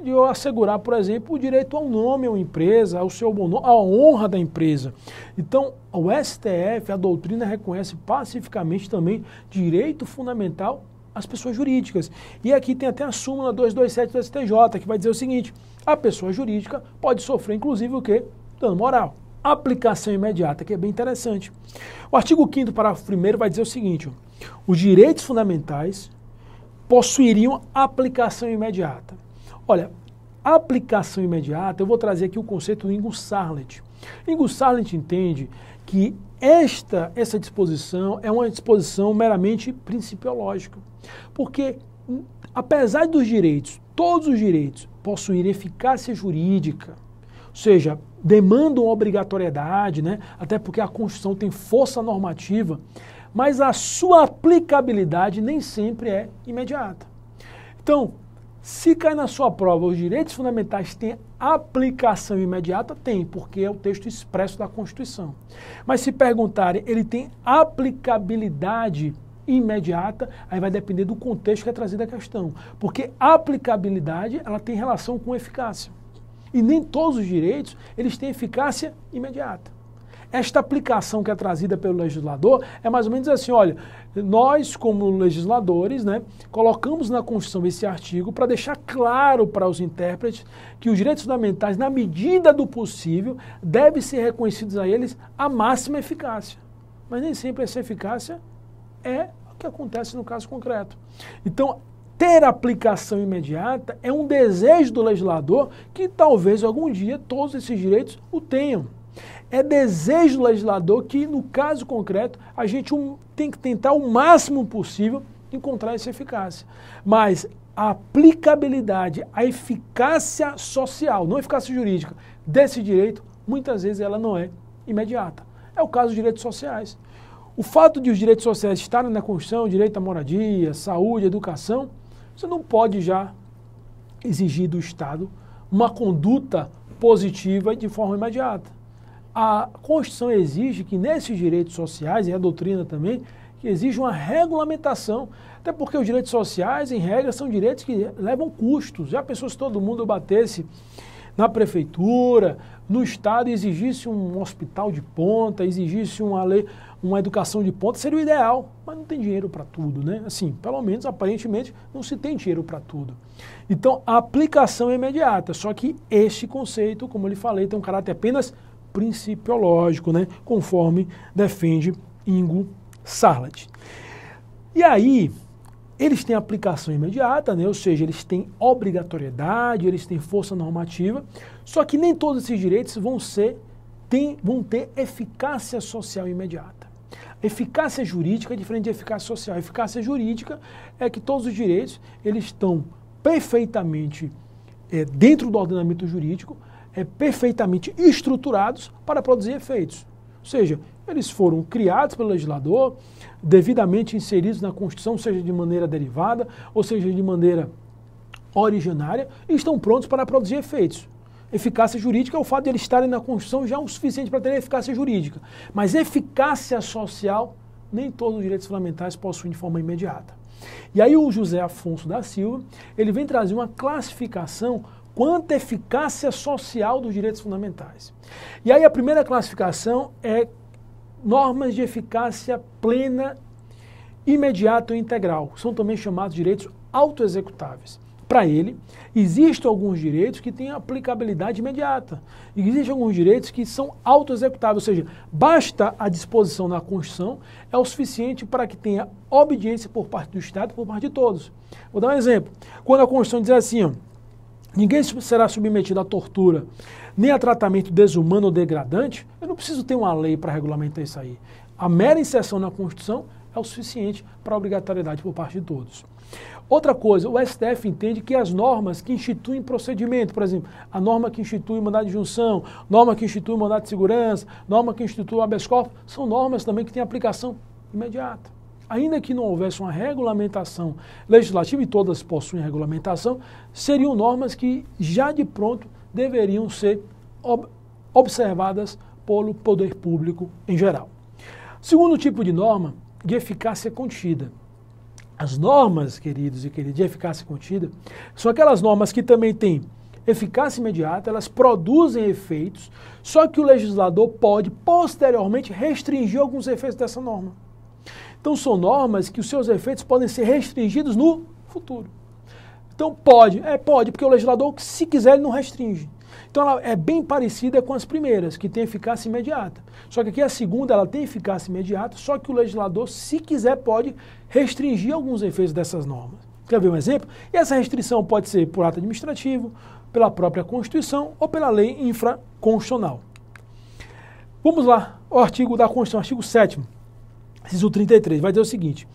[SPEAKER 1] de eu assegurar, por exemplo, o direito ao nome à empresa, ao seu bom nome, à honra da empresa. Então, o STF, a doutrina reconhece pacificamente também direito fundamental às pessoas jurídicas. E aqui tem até a súmula 227 do STJ, que vai dizer o seguinte: a pessoa jurídica pode sofrer inclusive o quê? Dano moral. Aplicação imediata, que é bem interessante. O artigo 5 parágrafo 1 vai dizer o seguinte: os direitos fundamentais possuiriam aplicação imediata. Olha, aplicação imediata, eu vou trazer aqui o conceito do Ingo Sarlet. Ingo Sarlet entende que esta essa disposição é uma disposição meramente principiológica, porque hum, apesar dos direitos, todos os direitos possuir eficácia jurídica, ou seja, demandam obrigatoriedade, né? até porque a Constituição tem força normativa, mas a sua aplicabilidade nem sempre é imediata. Então, se cai na sua prova, os direitos fundamentais têm aplicação imediata? Tem, porque é o texto expresso da Constituição. Mas se perguntarem, ele tem aplicabilidade imediata, aí vai depender do contexto que é trazida a questão. Porque aplicabilidade, ela tem relação com eficácia. E nem todos os direitos, eles têm eficácia imediata. Esta aplicação que é trazida pelo legislador é mais ou menos assim: olha, nós, como legisladores, né, colocamos na Constituição esse artigo para deixar claro para os intérpretes que os direitos fundamentais, na medida do possível, devem ser reconhecidos a eles a máxima eficácia. Mas nem sempre essa eficácia é o que acontece no caso concreto. Então, ter aplicação imediata é um desejo do legislador que talvez algum dia todos esses direitos o tenham é desejo do legislador que, no caso concreto, a gente um, tem que tentar o máximo possível encontrar essa eficácia. Mas a aplicabilidade, a eficácia social, não a eficácia jurídica, desse direito, muitas vezes ela não é imediata. É o caso dos direitos sociais. O fato de os direitos sociais estarem na Constituição, direito à moradia, saúde, educação, você não pode já exigir do Estado uma conduta positiva de forma imediata a Constituição exige que nesses direitos sociais, e é a doutrina também, que exige uma regulamentação. Até porque os direitos sociais, em regra, são direitos que levam custos. Já pensou se todo mundo batesse na prefeitura, no Estado, exigisse um hospital de ponta, exigisse uma lei, uma educação de ponta, seria o ideal. Mas não tem dinheiro para tudo, né? Assim, pelo menos aparentemente não se tem dinheiro para tudo. Então, a aplicação é imediata. Só que este conceito, como eu lhe falei, tem um caráter apenas principiológico, né? conforme defende Ingo Sarlat. E aí, eles têm aplicação imediata, né? ou seja, eles têm obrigatoriedade, eles têm força normativa, só que nem todos esses direitos vão, ser, tem, vão ter eficácia social imediata. Eficácia jurídica é diferente de eficácia social. eficácia jurídica é que todos os direitos eles estão perfeitamente é, dentro do ordenamento jurídico, é, perfeitamente estruturados para produzir efeitos. Ou seja, eles foram criados pelo legislador, devidamente inseridos na Constituição, seja de maneira derivada, ou seja de maneira originária, e estão prontos para produzir efeitos. Eficácia jurídica é o fato de eles estarem na Constituição já o suficiente para ter eficácia jurídica. Mas eficácia social, nem todos os direitos fundamentais possuem de forma imediata. E aí o José Afonso da Silva, ele vem trazer uma classificação quanto à eficácia social dos direitos fundamentais. E aí a primeira classificação é normas de eficácia plena, imediata ou integral. São também chamados direitos autoexecutáveis. Para ele, existem alguns direitos que têm aplicabilidade imediata. E existem alguns direitos que são autoexecutáveis, ou seja, basta a disposição na Constituição, é o suficiente para que tenha obediência por parte do Estado e por parte de todos. Vou dar um exemplo. Quando a Constituição diz assim, ó, ninguém será submetido à tortura, nem a tratamento desumano ou degradante, eu não preciso ter uma lei para regulamentar isso aí. A mera inserção na Constituição é o suficiente para a obrigatoriedade por parte de todos. Outra coisa, o STF entende que as normas que instituem procedimento, por exemplo, a norma que institui mandado de junção, norma que institui mandado de segurança, norma que institui o habeas corpus, são normas também que têm aplicação imediata ainda que não houvesse uma regulamentação legislativa, e todas possuem regulamentação, seriam normas que já de pronto deveriam ser ob observadas pelo poder público em geral. Segundo tipo de norma, de eficácia contida. As normas, queridos e queridas, de eficácia contida, são aquelas normas que também têm eficácia imediata, elas produzem efeitos, só que o legislador pode posteriormente restringir alguns efeitos dessa norma. Então são normas que os seus efeitos podem ser restringidos no futuro. Então pode, é pode, porque o legislador, se quiser, ele não restringe. Então ela é bem parecida com as primeiras, que tem eficácia imediata. Só que aqui a segunda, ela tem eficácia imediata, só que o legislador, se quiser, pode restringir alguns efeitos dessas normas. Quer ver um exemplo? E essa restrição pode ser por ato administrativo, pela própria Constituição ou pela lei infraconstitucional. Vamos lá, o artigo da Constituição, artigo 7 CISU 33 vai dizer o seguinte: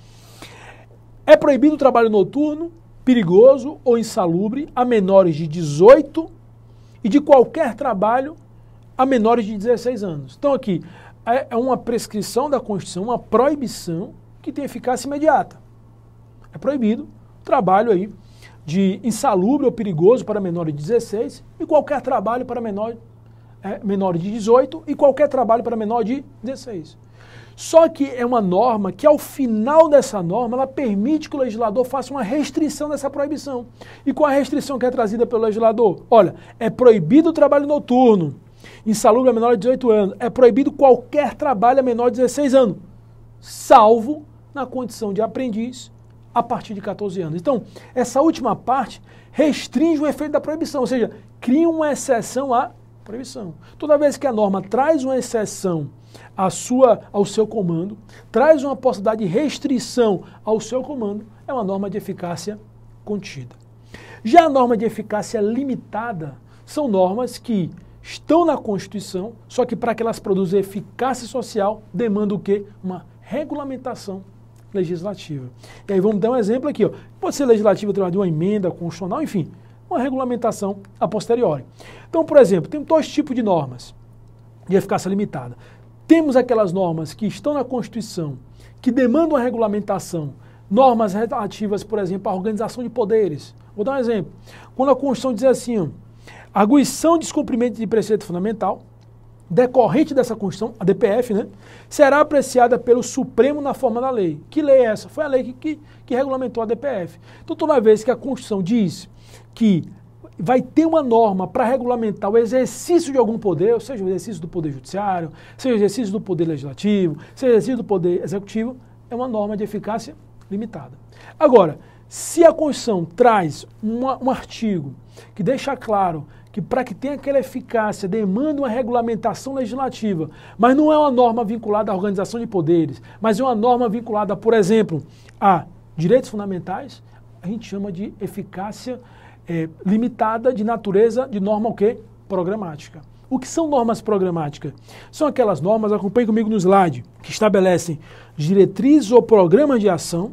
[SPEAKER 1] é proibido o trabalho noturno, perigoso ou insalubre a menores de 18 e de qualquer trabalho a menores de 16 anos. Então aqui é, é uma prescrição da Constituição, uma proibição que tem eficácia imediata. É proibido o trabalho aí de insalubre ou perigoso para menores de 16 e qualquer trabalho para menor, é, menor de 18 e qualquer trabalho para menor de 16. Só que é uma norma que, ao final dessa norma, ela permite que o legislador faça uma restrição dessa proibição. E qual a restrição que é trazida pelo legislador? Olha, é proibido o trabalho noturno, insalubre a menor de 18 anos, é proibido qualquer trabalho a menor de 16 anos, salvo na condição de aprendiz a partir de 14 anos. Então, essa última parte restringe o efeito da proibição, ou seja, cria uma exceção à proibição. Toda vez que a norma traz uma exceção a sua, ao seu comando, traz uma possibilidade de restrição ao seu comando, é uma norma de eficácia contida. Já a norma de eficácia limitada são normas que estão na Constituição, só que para que elas produzam eficácia social, demanda o quê? Uma regulamentação legislativa. E aí vamos dar um exemplo aqui. Ó. Pode ser legislativa através de uma emenda constitucional, enfim, uma regulamentação a posteriori. Então, por exemplo, tem dois tipos de normas de eficácia limitada. Temos aquelas normas que estão na Constituição, que demandam a regulamentação, normas relativas, por exemplo, à organização de poderes. Vou dar um exemplo. Quando a Constituição diz assim, aguição de descumprimento de preceito fundamental, decorrente dessa Constituição, a DPF, né, será apreciada pelo Supremo na forma da lei. Que lei é essa? Foi a lei que, que, que regulamentou a DPF. Então, toda vez que a Constituição diz que vai ter uma norma para regulamentar o exercício de algum poder, seja o exercício do Poder Judiciário, seja o exercício do Poder Legislativo, seja o exercício do Poder Executivo, é uma norma de eficácia limitada. Agora, se a Constituição traz uma, um artigo que deixa claro que para que tenha aquela eficácia demanda uma regulamentação legislativa, mas não é uma norma vinculada à organização de poderes, mas é uma norma vinculada, por exemplo, a direitos fundamentais, a gente chama de eficácia é, limitada de natureza de norma o quê? Programática. O que são normas programáticas? São aquelas normas, acompanhe comigo no slide, que estabelecem diretrizes ou programas de ação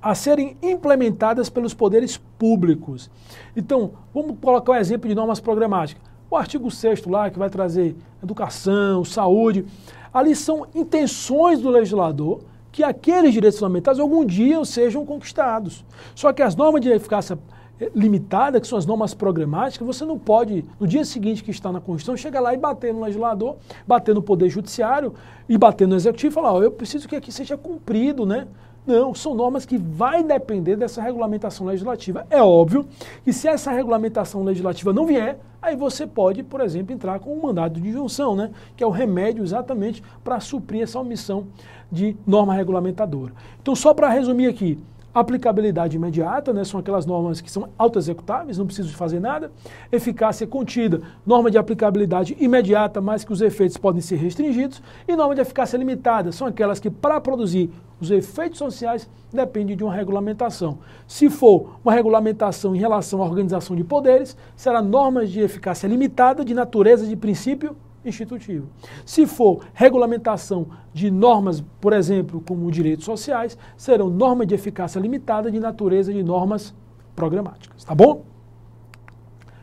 [SPEAKER 1] a serem implementadas pelos poderes públicos. Então, vamos colocar um exemplo de normas programáticas. O artigo 6 lá, que vai trazer educação, saúde, ali são intenções do legislador que aqueles direitos fundamentais algum dia sejam conquistados. Só que as normas de eficácia é, limitada, que são as normas programáticas, você não pode, no dia seguinte que está na Constituição, chegar lá e bater no legislador, bater no Poder Judiciário e bater no Executivo e falar, oh, eu preciso que aqui seja cumprido, né? Não, são normas que vai depender dessa regulamentação legislativa. É óbvio que se essa regulamentação legislativa não vier, aí você pode, por exemplo, entrar com um mandado de injunção, né? que é o remédio exatamente para suprir essa omissão de norma regulamentadora. Então, só para resumir aqui, Aplicabilidade imediata, né, são aquelas normas que são autoexecutáveis, não preciso fazer nada. Eficácia contida, norma de aplicabilidade imediata, mas que os efeitos podem ser restringidos. E norma de eficácia limitada, são aquelas que, para produzir os efeitos sociais, depende de uma regulamentação. Se for uma regulamentação em relação à organização de poderes, será normas de eficácia limitada, de natureza de princípio institutivo. Se for regulamentação de normas, por exemplo, como direitos sociais, serão normas de eficácia limitada de natureza de normas programáticas, tá bom?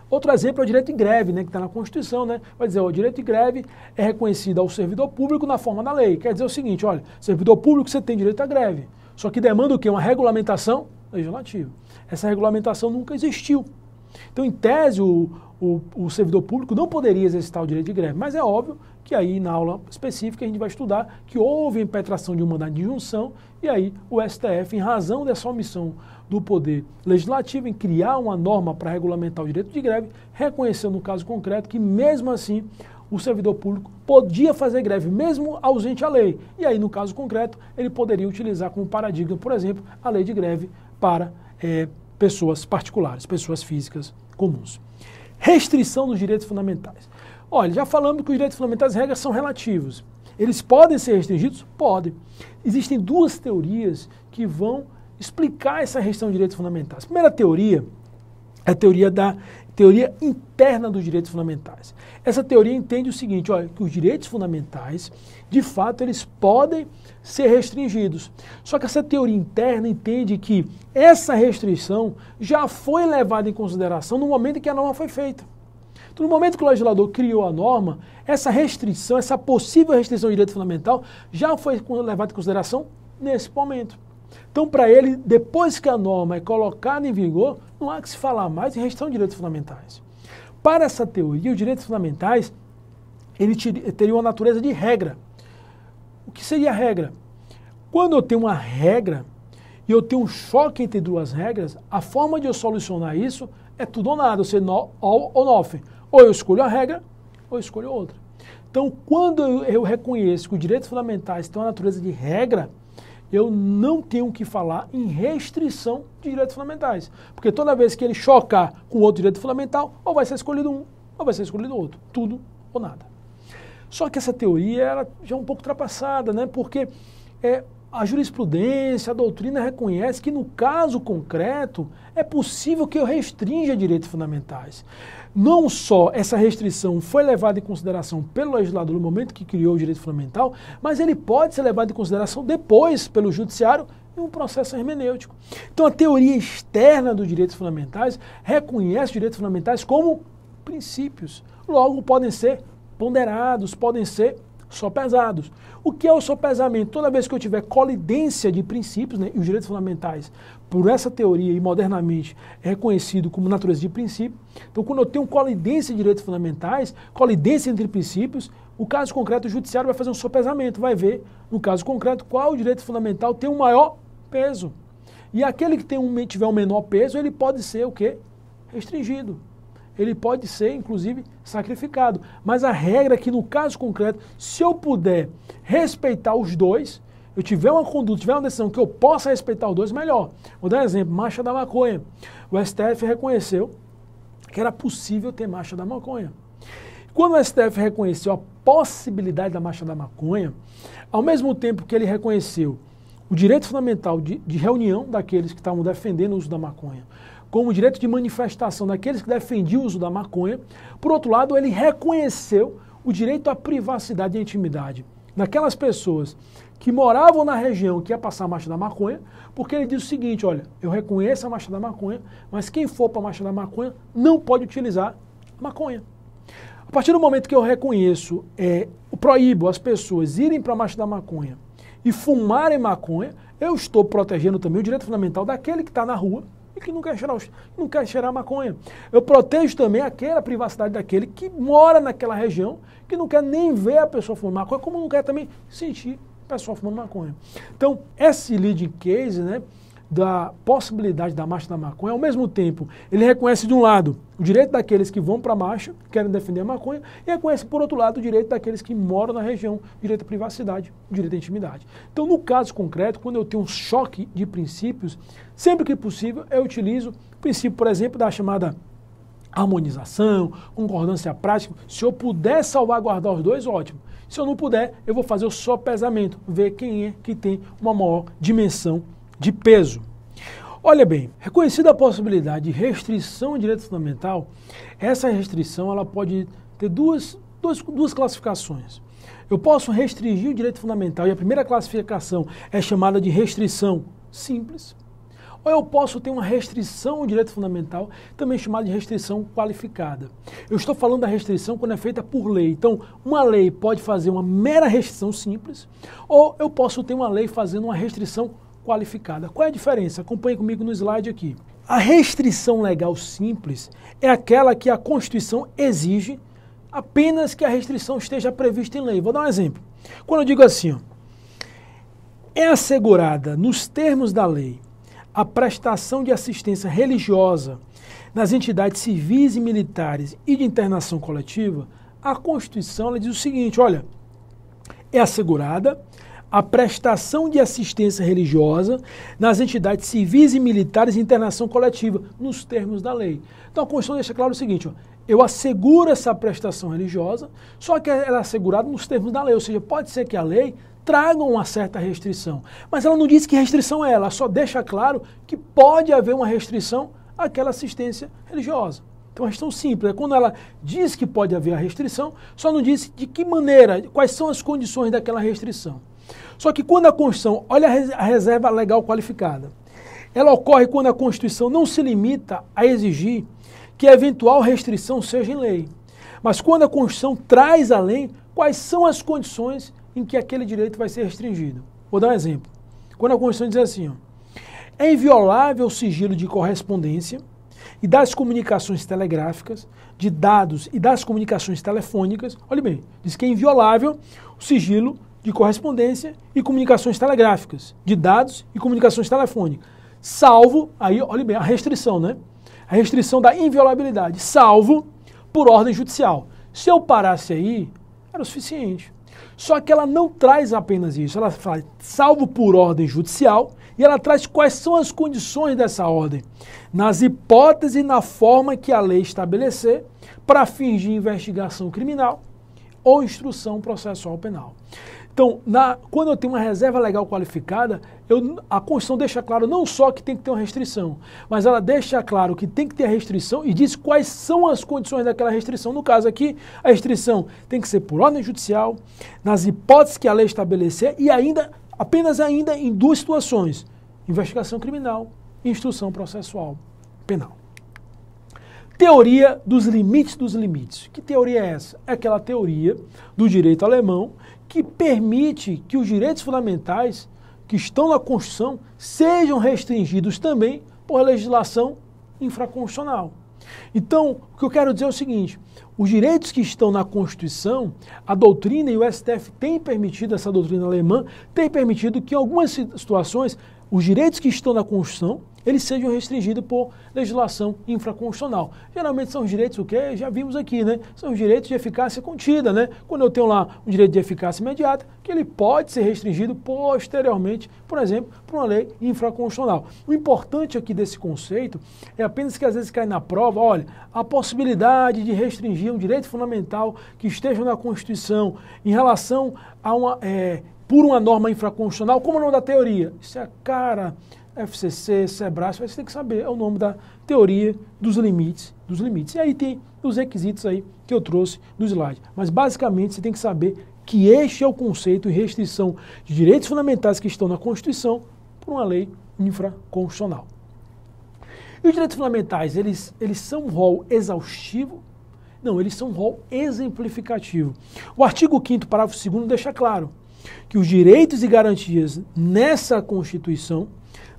[SPEAKER 1] Outro exemplo é o direito de greve, né, que está na Constituição, né? Vai dizer, ó, o direito de greve é reconhecido ao servidor público na forma da lei. Quer dizer o seguinte, olha, servidor público você tem direito à greve, só que demanda o quê? Uma regulamentação legislativa. Essa regulamentação nunca existiu. Então, em tese, o, o, o, servidor público não poderia exercitar o direito de greve. Mas é óbvio que aí na aula específica a gente vai estudar que houve a impetração de um mandato de injunção e aí o STF, em razão dessa omissão do Poder Legislativo em criar uma norma para regulamentar o direito de greve, reconheceu no caso concreto que mesmo assim o servidor público podia fazer greve, mesmo ausente a lei. E aí, no caso concreto, ele poderia utilizar como paradigma, por exemplo, a lei de greve para é, pessoas particulares, pessoas físicas comuns restrição dos direitos fundamentais. Olha, já falamos que os direitos fundamentais, em regras são relativos. Eles podem ser restringidos? Podem. Existem duas teorias que vão explicar essa restrição de direitos fundamentais. A primeira teoria é a teoria da teoria interna dos direitos fundamentais. Essa teoria entende o seguinte, olha, que os direitos fundamentais, de fato, eles podem ser restringidos. Só que essa teoria interna entende que essa restrição já foi levada em consideração no momento em que a norma foi feita. Então, no momento que o legislador criou a norma, essa restrição, essa possível restrição de direito fundamental, já foi levada em consideração nesse momento. Então, para ele, depois que a norma é colocada em vigor, não há que se falar mais em restrição de direitos fundamentais. Para essa teoria, os direitos fundamentais ele teria uma natureza de regra. O que seria a regra? Quando eu tenho uma regra e eu tenho um choque entre duas regras, a forma de eu solucionar isso é tudo ou nada, ou seja, all ou nothing. Ou eu escolho a regra, ou eu escolho outra. Então, quando eu reconheço que os direitos fundamentais têm uma natureza de regra, eu não tenho que falar em restrição de direitos fundamentais. Porque toda vez que ele chocar com outro direito fundamental, ou vai ser escolhido um, ou vai ser escolhido outro. Tudo ou nada. Só que essa teoria era já é um pouco ultrapassada, né? porque é, a jurisprudência, a doutrina reconhece que no caso concreto é possível que eu restrinja direitos fundamentais. Não só essa restrição foi levada em consideração pelo legislador no momento que criou o direito fundamental, mas ele pode ser levado em consideração depois pelo judiciário em um processo hermenêutico. Então a teoria externa dos direitos fundamentais reconhece os direitos fundamentais como princípios. Logo podem ser ponderados, podem ser sopesados. O que é o sopesamento? Toda vez que eu tiver colidência de princípios, né, e os direitos fundamentais, por essa teoria e modernamente é reconhecido como natureza de princípio, então quando eu tenho colidência de direitos fundamentais, colidência entre princípios, o caso concreto, o judiciário vai fazer um sopesamento, vai ver, no caso concreto, qual direito fundamental tem o um maior peso. E aquele que tem um, tiver um menor peso, ele pode ser o quê? Restringido ele pode ser, inclusive, sacrificado. Mas a regra é que, no caso concreto, se eu puder respeitar os dois, eu tiver uma conduta, tiver uma decisão que eu possa respeitar os dois, melhor. Vou dar um exemplo: marcha da maconha. O STF reconheceu que era possível ter marcha da maconha. Quando o STF reconheceu a possibilidade da marcha da maconha, ao mesmo tempo que ele reconheceu o direito fundamental de, de reunião daqueles que estavam defendendo o uso da maconha, como direito de manifestação daqueles que defendiam o uso da maconha. Por outro lado, ele reconheceu o direito à privacidade e à intimidade daquelas pessoas que moravam na região que ia passar a marcha da maconha, porque ele diz o seguinte: olha, eu reconheço a marcha da maconha, mas quem for para a marcha da maconha não pode utilizar maconha. A partir do momento que eu reconheço, é, eu proíbo as pessoas irem para a marcha da maconha e fumarem maconha, eu estou protegendo também o direito fundamental daquele que está na rua e que não quer cheirar, não quer cheirar maconha. Eu protejo também aquela privacidade daquele que mora naquela região, que não quer nem ver a pessoa fumar maconha, como não quer também sentir a pessoa fumando maconha. Então, esse leading case, né? da possibilidade da marcha da maconha, ao mesmo tempo, ele reconhece de um lado o direito daqueles que vão para a marcha, querem defender a maconha, e reconhece por outro lado o direito daqueles que moram na região, direito à privacidade, direito à intimidade. Então, no caso concreto, quando eu tenho um choque de princípios, sempre que possível, eu utilizo o princípio, por exemplo, da chamada harmonização, concordância prática. Se eu puder salvaguardar os dois, ótimo. Se eu não puder, eu vou fazer o só pesamento, ver quem é que tem uma maior dimensão de peso. Olha bem, reconhecida a possibilidade de restrição de direito fundamental, essa restrição ela pode ter duas, duas, duas classificações. Eu posso restringir o direito fundamental e a primeira classificação é chamada de restrição simples. Ou eu posso ter uma restrição ao direito fundamental, também chamada de restrição qualificada. Eu estou falando da restrição quando é feita por lei. Então, uma lei pode fazer uma mera restrição simples, ou eu posso ter uma lei fazendo uma restrição qualificada qualificada. Qual é a diferença? Acompanhe comigo no slide aqui. A restrição legal simples é aquela que a Constituição exige apenas que a restrição esteja prevista em lei. Vou dar um exemplo. Quando eu digo assim, ó, é assegurada nos termos da lei a prestação de assistência religiosa nas entidades civis e militares e de internação coletiva, a Constituição diz o seguinte: olha, é assegurada a prestação de assistência religiosa nas entidades civis e militares em internação coletiva, nos termos da lei. Então a Constituição deixa claro o seguinte: ó, eu asseguro essa prestação religiosa, só que ela é assegurada nos termos da lei, ou seja, pode ser que a lei traga uma certa restrição, mas ela não diz que restrição é, ela só deixa claro que pode haver uma restrição àquela assistência religiosa. Então, é uma questão simples. É quando ela diz que pode haver a restrição, só não diz de que maneira, quais são as condições daquela restrição. Só que quando a Constituição, olha a reserva legal qualificada, ela ocorre quando a Constituição não se limita a exigir que a eventual restrição seja em lei, mas quando a Constituição traz além quais são as condições em que aquele direito vai ser restringido. Vou dar um exemplo. Quando a Constituição diz assim, ó, é inviolável o sigilo de correspondência e das comunicações telegráficas, de dados e das comunicações telefônicas, olhe bem, diz que é inviolável o sigilo de correspondência e comunicações telegráficas, de dados e comunicações telefônicas, salvo, aí olhe bem, a restrição, né? A restrição da inviolabilidade, salvo por ordem judicial. Se eu parasse aí, era o suficiente. Só que ela não traz apenas isso, ela fala salvo por ordem judicial e ela traz quais são as condições dessa ordem, nas hipóteses e na forma que a lei estabelecer para fins de investigação criminal ou instrução processual penal. Então, na, quando eu tenho uma reserva legal qualificada, eu, a Constituição deixa claro não só que tem que ter uma restrição, mas ela deixa claro que tem que ter a restrição e diz quais são as condições daquela restrição. No caso aqui, a restrição tem que ser por ordem judicial, nas hipóteses que a lei estabelecer e ainda, apenas ainda em duas situações: investigação criminal e instrução processual penal. Teoria dos limites dos limites. Que teoria é essa? É aquela teoria do direito alemão que permite que os direitos fundamentais que estão na Constituição sejam restringidos também por legislação infraconstitucional. Então, o que eu quero dizer é o seguinte: os direitos que estão na Constituição, a doutrina e o STF têm permitido, essa doutrina alemã, tem permitido que em algumas situações, os direitos que estão na Constituição eles sejam restringidos por legislação infraconstitucional. Geralmente são os direitos o que já vimos aqui, né? São os direitos de eficácia contida, né? Quando eu tenho lá um direito de eficácia imediata, que ele pode ser restringido posteriormente, por exemplo, por uma lei infraconstitucional. O importante aqui desse conceito é apenas que às vezes cai na prova, olha, a possibilidade de restringir um direito fundamental que esteja na Constituição em relação a uma é, por uma norma infraconstitucional, como não da teoria. Isso é a cara FCC, Sebrae, você tem que saber, é o nome da teoria dos limites, dos limites. E aí tem os requisitos aí que eu trouxe no slide. Mas basicamente você tem que saber que este é o conceito e restrição de direitos fundamentais que estão na Constituição por uma lei infraconstitucional. E os direitos fundamentais, eles, eles são um rol exaustivo? Não, eles são um rol exemplificativo. O artigo 5 parágrafo 2 deixa claro que os direitos e garantias nessa Constituição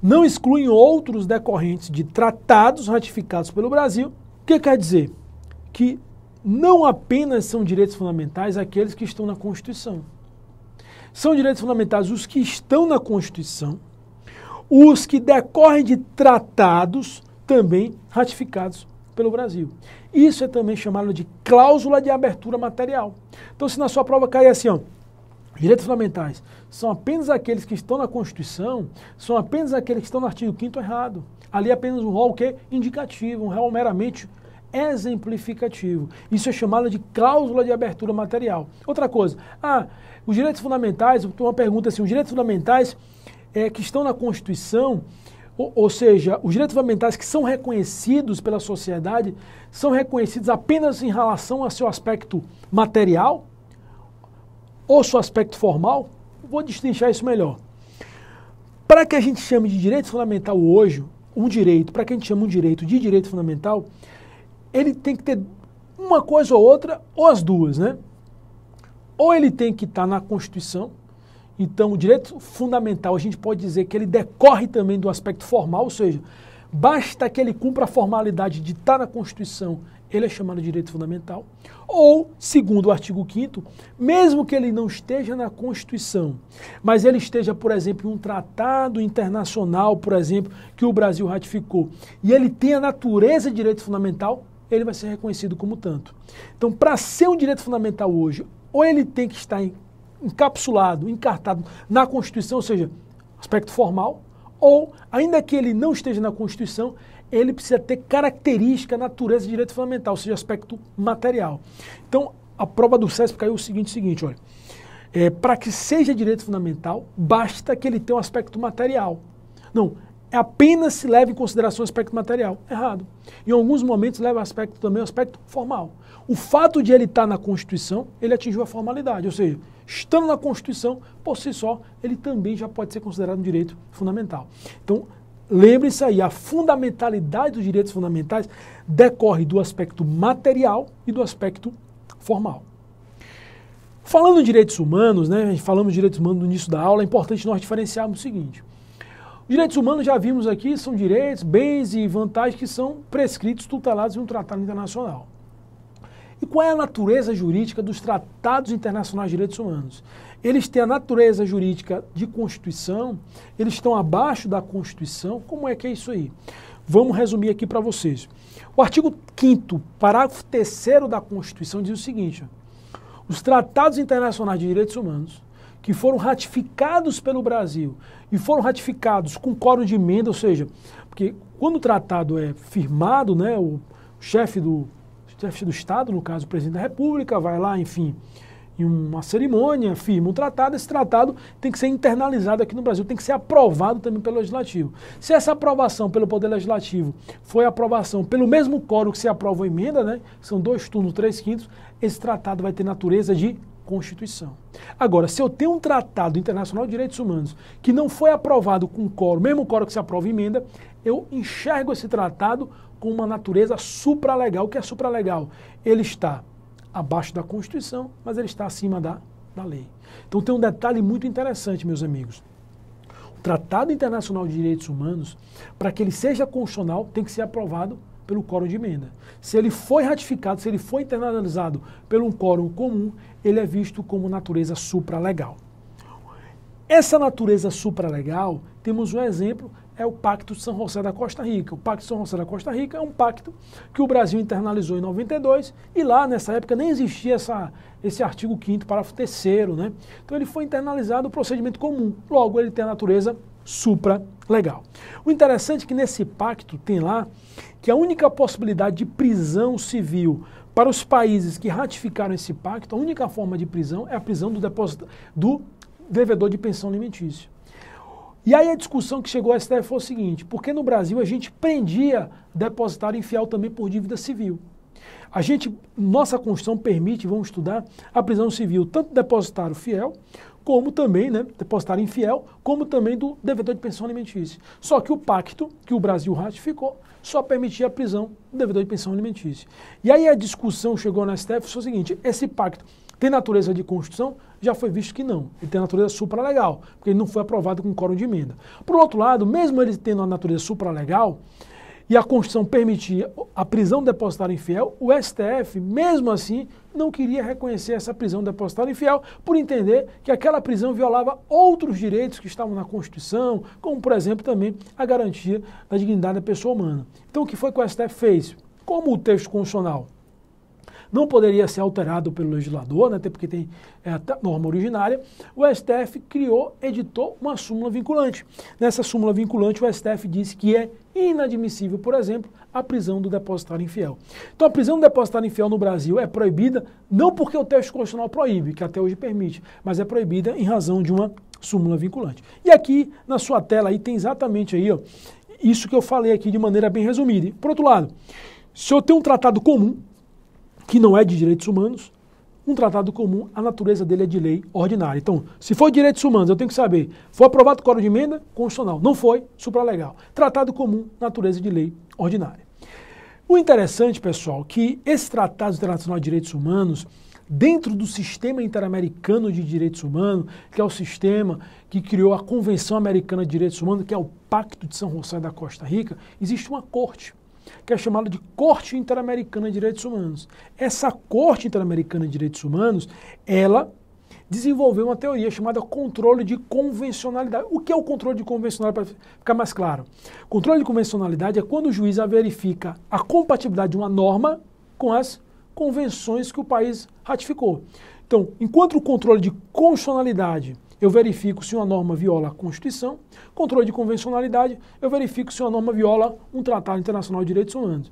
[SPEAKER 1] não excluem outros decorrentes de tratados ratificados pelo Brasil. O que quer dizer? Que não apenas são direitos fundamentais aqueles que estão na Constituição. São direitos fundamentais os que estão na Constituição, os que decorrem de tratados também ratificados pelo Brasil. Isso é também chamado de cláusula de abertura material. Então, se na sua prova cair assim, ó, Direitos fundamentais são apenas aqueles que estão na Constituição, são apenas aqueles que estão no artigo 5 errado. Ali é apenas um rol que é indicativo, um rol meramente exemplificativo. Isso é chamado de cláusula de abertura material. Outra coisa, ah, os direitos fundamentais, uma pergunta assim, os direitos fundamentais é, que estão na Constituição, ou, ou seja, os direitos fundamentais que são reconhecidos pela sociedade, são reconhecidos apenas em relação a seu aspecto material? ou seu aspecto formal, vou destrinchar isso melhor. Para que a gente chame de direito fundamental hoje, um direito, para que a gente chame um direito de direito fundamental, ele tem que ter uma coisa ou outra, ou as duas, né? Ou ele tem que estar tá na Constituição, então o direito fundamental a gente pode dizer que ele decorre também do aspecto formal, ou seja, basta que ele cumpra a formalidade de estar tá na Constituição, ele é chamado de direito fundamental. Ou, segundo o artigo 5, mesmo que ele não esteja na Constituição, mas ele esteja, por exemplo, em um tratado internacional, por exemplo, que o Brasil ratificou, e ele tem a natureza de direito fundamental, ele vai ser reconhecido como tanto. Então, para ser um direito fundamental hoje, ou ele tem que estar encapsulado, encartado na Constituição, ou seja, aspecto formal, ou, ainda que ele não esteja na Constituição, ele precisa ter característica, natureza de direito fundamental, ou seja, aspecto material. Então, a prova do SESP caiu o seguinte, seguinte, olha, é, para que seja direito fundamental, basta que ele tenha um aspecto material. Não, é apenas se leva em consideração o aspecto material. Errado. Em alguns momentos leva aspecto também o aspecto formal. O fato de ele estar na Constituição, ele atingiu a formalidade, ou seja, estando na Constituição, por si só, ele também já pode ser considerado um direito fundamental. Então, Lembre-se aí, a fundamentalidade dos direitos fundamentais decorre do aspecto material e do aspecto formal. Falando em direitos humanos, né, falamos de direitos humanos no início da aula, é importante nós diferenciarmos o seguinte. Direitos humanos, já vimos aqui, são direitos, bens e vantagens que são prescritos, tutelados em um tratado internacional. E qual é a natureza jurídica dos tratados internacionais de direitos humanos? Eles têm a natureza jurídica de Constituição, eles estão abaixo da Constituição. Como é que é isso aí? Vamos resumir aqui para vocês. O artigo 5, parágrafo 3 da Constituição diz o seguinte: os tratados internacionais de direitos humanos que foram ratificados pelo Brasil e foram ratificados com coro de emenda, ou seja, porque quando o tratado é firmado, né, o chefe do chefe do Estado, no caso o presidente da República, vai lá, enfim, em uma cerimônia, firma um tratado. Esse tratado tem que ser internalizado aqui no Brasil, tem que ser aprovado também pelo Legislativo. Se essa aprovação pelo Poder Legislativo foi aprovação pelo mesmo coro que se aprova a emenda, né? São dois turnos, três quintos, esse tratado vai ter natureza de Constituição. Agora, se eu tenho um tratado internacional de direitos humanos que não foi aprovado com coro, mesmo coro que se aprova emenda, eu enxergo esse tratado com uma natureza supralegal. O que é supralegal? Ele está abaixo da Constituição, mas ele está acima da, da lei. Então tem um detalhe muito interessante, meus amigos. O Tratado Internacional de Direitos Humanos, para que ele seja constitucional, tem que ser aprovado pelo quórum de emenda. Se ele foi ratificado, se ele foi internalizado pelo um quórum comum, ele é visto como natureza supralegal. Essa natureza supralegal, temos um exemplo é o Pacto São José da Costa Rica. O Pacto São José da Costa Rica é um pacto que o Brasil internalizou em 92 e lá nessa época nem existia essa, esse artigo 5 parágrafo 3 né? Então ele foi internalizado o procedimento comum. Logo ele tem a natureza supra legal. O interessante é que nesse pacto tem lá que a única possibilidade de prisão civil para os países que ratificaram esse pacto, a única forma de prisão é a prisão do, depósito do devedor de pensão alimentícia. E aí a discussão que chegou ao STF foi o seguinte, porque no Brasil a gente prendia depositário infiel também por dívida civil. A gente, nossa Constituição permite, vamos estudar, a prisão civil, tanto do depositário fiel, como também, né, depositário infiel, como também do devedor de pensão alimentícia. Só que o pacto que o Brasil ratificou só permitia a prisão do devedor de pensão alimentícia. E aí a discussão chegou na STF, foi o seguinte, esse pacto tem natureza de Constituição? Já foi visto que não. Ele tem natureza supralegal, porque ele não foi aprovado com quórum de emenda. Por outro lado, mesmo ele tendo a natureza supralegal, e a Constituição permitia a prisão depositária infiel, o STF, mesmo assim, não queria reconhecer essa prisão depositária infiel, por entender que aquela prisão violava outros direitos que estavam na Constituição, como, por exemplo, também a garantia da dignidade da pessoa humana. Então, o que foi que o STF fez? Como o texto constitucional não poderia ser alterado pelo legislador, né, até porque tem é, norma originária, o STF criou, editou uma súmula vinculante. Nessa súmula vinculante, o STF disse que é inadmissível, por exemplo, a prisão do depositário infiel. Então, a prisão do depositário infiel no Brasil é proibida, não porque o texto constitucional proíbe, que até hoje permite, mas é proibida em razão de uma súmula vinculante. E aqui na sua tela aí tem exatamente aí, ó, isso que eu falei aqui de maneira bem resumida. Por outro lado, se eu tenho um tratado comum, que não é de direitos humanos, um tratado comum, a natureza dele é de lei ordinária. Então, se for direitos humanos, eu tenho que saber, foi aprovado com código de emenda constitucional, não foi, supralegal. Tratado comum, natureza de lei ordinária. O interessante, pessoal, que esse Tratado Internacional de Direitos Humanos, dentro do sistema interamericano de direitos humanos, que é o sistema que criou a Convenção Americana de Direitos Humanos, que é o Pacto de São José da Costa Rica, existe uma corte que é chamada de Corte Interamericana de Direitos Humanos. Essa Corte Interamericana de Direitos Humanos, ela desenvolveu uma teoria chamada controle de convencionalidade. O que é o controle de convencionalidade, para ficar mais claro? Controle de convencionalidade é quando o juiz verifica a compatibilidade de uma norma com as convenções que o país ratificou. Então, enquanto o controle de constitucionalidade eu verifico se uma norma viola a Constituição. Controle de convencionalidade, eu verifico se uma norma viola um tratado internacional de direitos humanos.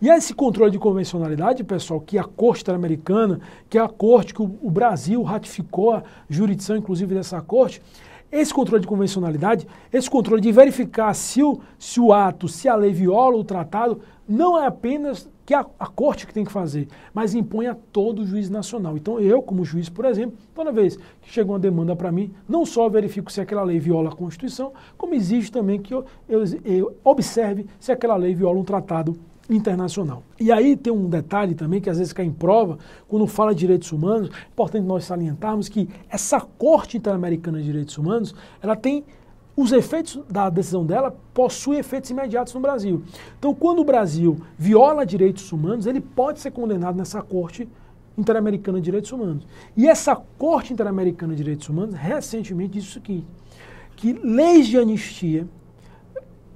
[SPEAKER 1] E esse controle de convencionalidade, pessoal, que a Corte americana, que é a Corte que o Brasil ratificou a jurisdição, inclusive, dessa Corte, esse controle de convencionalidade, esse controle de verificar se o, se o ato, se a lei viola o tratado, não é apenas que é a, a corte que tem que fazer, mas impõe a todo juiz nacional. Então eu, como juiz, por exemplo, toda vez que chega uma demanda para mim, não só verifico se aquela lei viola a Constituição, como exijo também que eu, eu, eu observe se aquela lei viola um tratado internacional. E aí tem um detalhe também que às vezes cai em prova, quando fala de direitos humanos, é importante nós salientarmos que essa Corte Interamericana de Direitos Humanos, ela tem os efeitos da decisão dela possuem efeitos imediatos no Brasil. Então, quando o Brasil viola direitos humanos, ele pode ser condenado nessa Corte Interamericana de Direitos Humanos. E essa Corte Interamericana de Direitos Humanos recentemente disse o seguinte: que leis de anistia.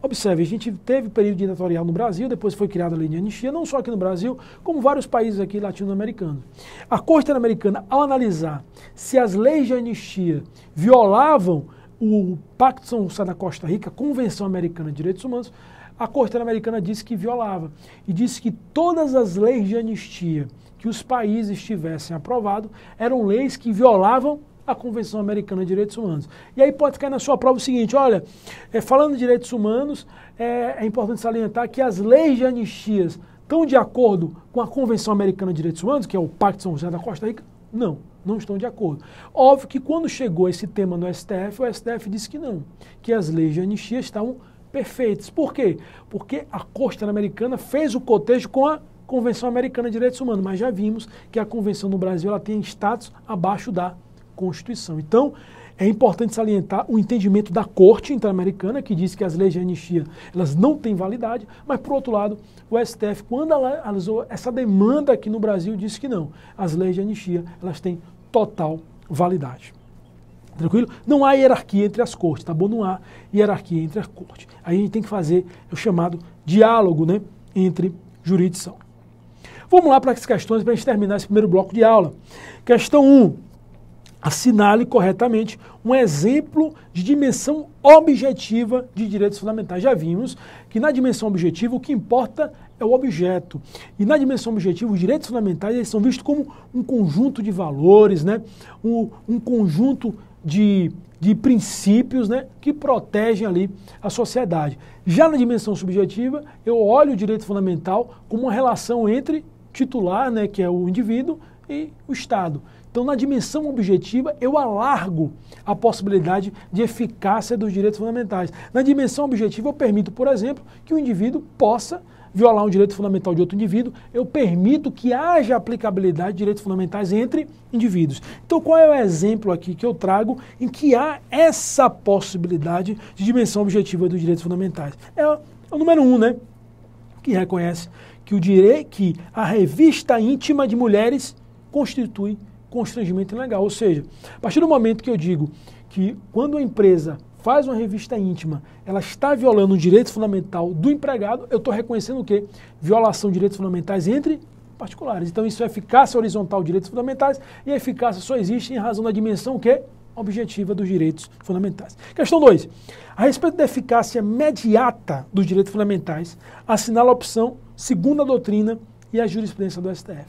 [SPEAKER 1] Observe, a gente teve período ditatorial no Brasil, depois foi criada a lei de anistia, não só aqui no Brasil, como vários países aqui latino-americanos. A Corte Interamericana, ao analisar se as leis de anistia violavam o Pacto de São José da Costa Rica, Convenção Americana de Direitos Humanos, a Corte Americana disse que violava e disse que todas as leis de anistia que os países tivessem aprovado eram leis que violavam a Convenção Americana de Direitos Humanos. E aí pode cair na sua prova o seguinte: olha, é, falando de direitos humanos, é, é, importante salientar que as leis de anistias estão de acordo com a Convenção Americana de Direitos Humanos, que é o Pacto de São José da Costa Rica? Não não estão de acordo. Óbvio que quando chegou esse tema no STF, o STF disse que não, que as leis de anistia estavam perfeitas. Por quê? Porque a Corte Americana fez o cotejo com a Convenção Americana de Direitos Humanos, mas já vimos que a Convenção no Brasil ela tem status abaixo da Constituição. Então, é importante salientar o entendimento da Corte Interamericana, que diz que as leis de anistia elas não têm validade, mas, por outro lado, o STF, quando analisou essa demanda aqui no Brasil, disse que não, as leis de anistia elas têm total validade. Tranquilo? Não há hierarquia entre as cortes, tá bom? Não há hierarquia entre as cortes. Aí a gente tem que fazer o chamado diálogo né, entre jurisdição. Vamos lá para as questões para a gente terminar esse primeiro bloco de aula. Questão 1. Um, assinale corretamente um exemplo de dimensão objetiva de direitos fundamentais. Já vimos que na dimensão objetiva o que importa é o objeto. E na dimensão objetiva, os direitos fundamentais eles são vistos como um conjunto de valores, né? um, um conjunto de, de princípios né? que protegem ali a sociedade. Já na dimensão subjetiva, eu olho o direito fundamental como uma relação entre titular, né? que é o indivíduo, e o Estado. Então, na dimensão objetiva, eu alargo a possibilidade de eficácia dos direitos fundamentais. Na dimensão objetiva, eu permito, por exemplo, que o indivíduo possa violar um direito fundamental de outro indivíduo, eu permito que haja aplicabilidade de direitos fundamentais entre indivíduos. Então, qual é o exemplo aqui que eu trago em que há essa possibilidade de dimensão objetiva dos direitos fundamentais? É o, é o número um, né? Que reconhece que o direito que a revista íntima de mulheres constitui constrangimento ilegal. Ou seja, a partir do momento que eu digo que quando a empresa faz uma revista íntima, ela está violando um direito fundamental do empregado, eu estou reconhecendo o quê? Violação de direitos fundamentais entre particulares. Então, isso é eficácia horizontal de direitos fundamentais e a eficácia só existe em razão da dimensão que objetiva dos direitos fundamentais. Questão 2. A respeito da eficácia mediata dos direitos fundamentais, assinala a opção segundo a doutrina e a jurisprudência do STF.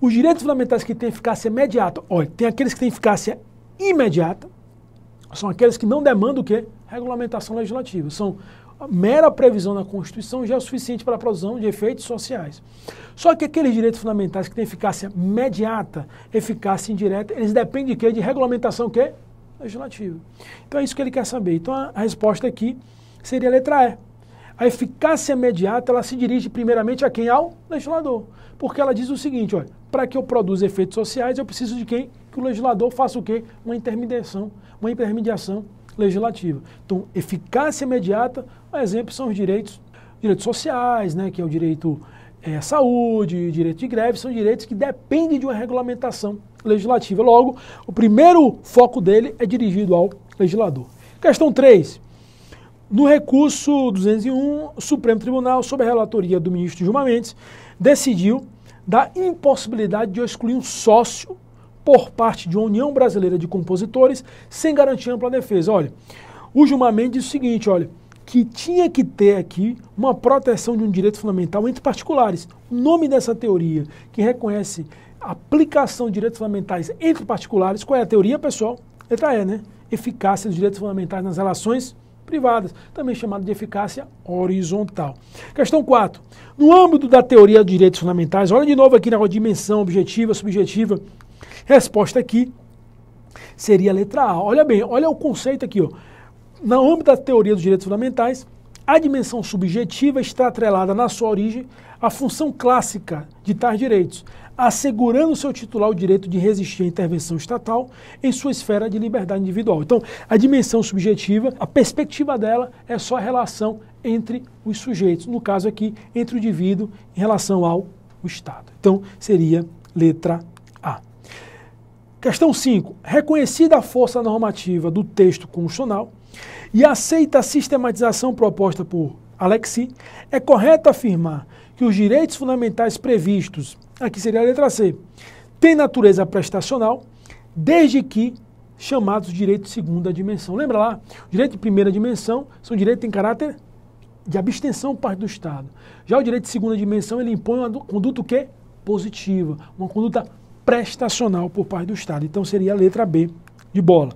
[SPEAKER 1] Os direitos fundamentais que têm eficácia imediata, olha, tem aqueles que têm eficácia imediata, são aqueles que não demandam o quê? Regulamentação legislativa. São a mera previsão na Constituição já é o suficiente para a produção de efeitos sociais. Só que aqueles direitos fundamentais que têm eficácia imediata, eficácia indireta, eles dependem de quê? De regulamentação o quê? Legislativa. Então é isso que ele quer saber. Então a resposta aqui seria a letra E. A eficácia imediata, ela se dirige primeiramente a quem? Ao legislador. Porque ela diz o seguinte, olha, para que eu produza efeitos sociais, eu preciso de quem? que o legislador faça o quê? Uma intermediação, uma intermediação legislativa. Então, eficácia imediata, um exemplo são os direitos, direitos sociais, né, que é o direito é, à saúde, direito de greve, são direitos que dependem de uma regulamentação legislativa. Logo, o primeiro foco dele é dirigido ao legislador. Questão 3. No recurso 201, o Supremo Tribunal, sob a relatoria do ministro Gilmar Mendes, decidiu da impossibilidade de eu excluir um sócio por parte de uma União Brasileira de Compositores sem garantir ampla defesa. Olha, o Gilmar Mendes diz o seguinte, olha, que tinha que ter aqui uma proteção de um direito fundamental entre particulares. O nome dessa teoria que reconhece aplicação de direitos fundamentais entre particulares, qual é a teoria, pessoal? Letra E, né? Eficácia dos direitos fundamentais nas relações privadas, também chamada de eficácia horizontal. Questão 4. No âmbito da teoria de direitos fundamentais, olha de novo aqui na dimensão objetiva, subjetiva Resposta aqui seria a letra A. Olha bem, olha o conceito aqui. Ó. Na âmbito da teoria dos direitos fundamentais, a dimensão subjetiva está atrelada na sua origem à função clássica de tais direitos, assegurando seu titular o direito de resistir à intervenção estatal em sua esfera de liberdade individual. Então, a dimensão subjetiva, a perspectiva dela é só a relação entre os sujeitos, no caso aqui, entre o indivíduo em relação ao Estado. Então, seria letra Questão 5. Reconhecida a força normativa do texto constitucional e aceita a sistematização proposta por Alexi, é correto afirmar que os direitos fundamentais previstos, aqui seria a letra C, têm natureza prestacional, desde que chamados direitos de segunda dimensão. Lembra lá? Direito de primeira dimensão são direitos que têm caráter de abstenção por parte do Estado. Já o direito de segunda dimensão, ele impõe uma conduta o quê? positiva, uma conduta prestacional por parte do Estado. Então seria a letra B de bola.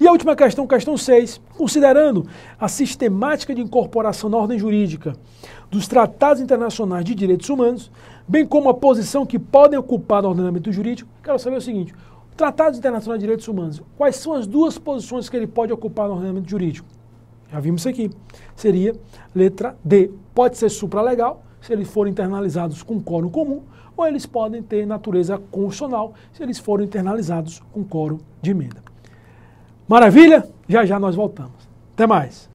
[SPEAKER 1] E a última questão, questão 6. Considerando a sistemática de incorporação na ordem jurídica dos tratados internacionais de direitos humanos, bem como a posição que podem ocupar no ordenamento jurídico, quero saber o seguinte: tratados internacionais de direitos humanos, quais são as duas posições que ele pode ocupar no ordenamento jurídico? Já vimos isso aqui. Seria letra D. Pode ser supralegal, se eles forem internalizados com quórum comum, ou eles podem ter natureza constitucional se eles forem internalizados com coro de emenda. Maravilha? Já já nós voltamos. Até mais.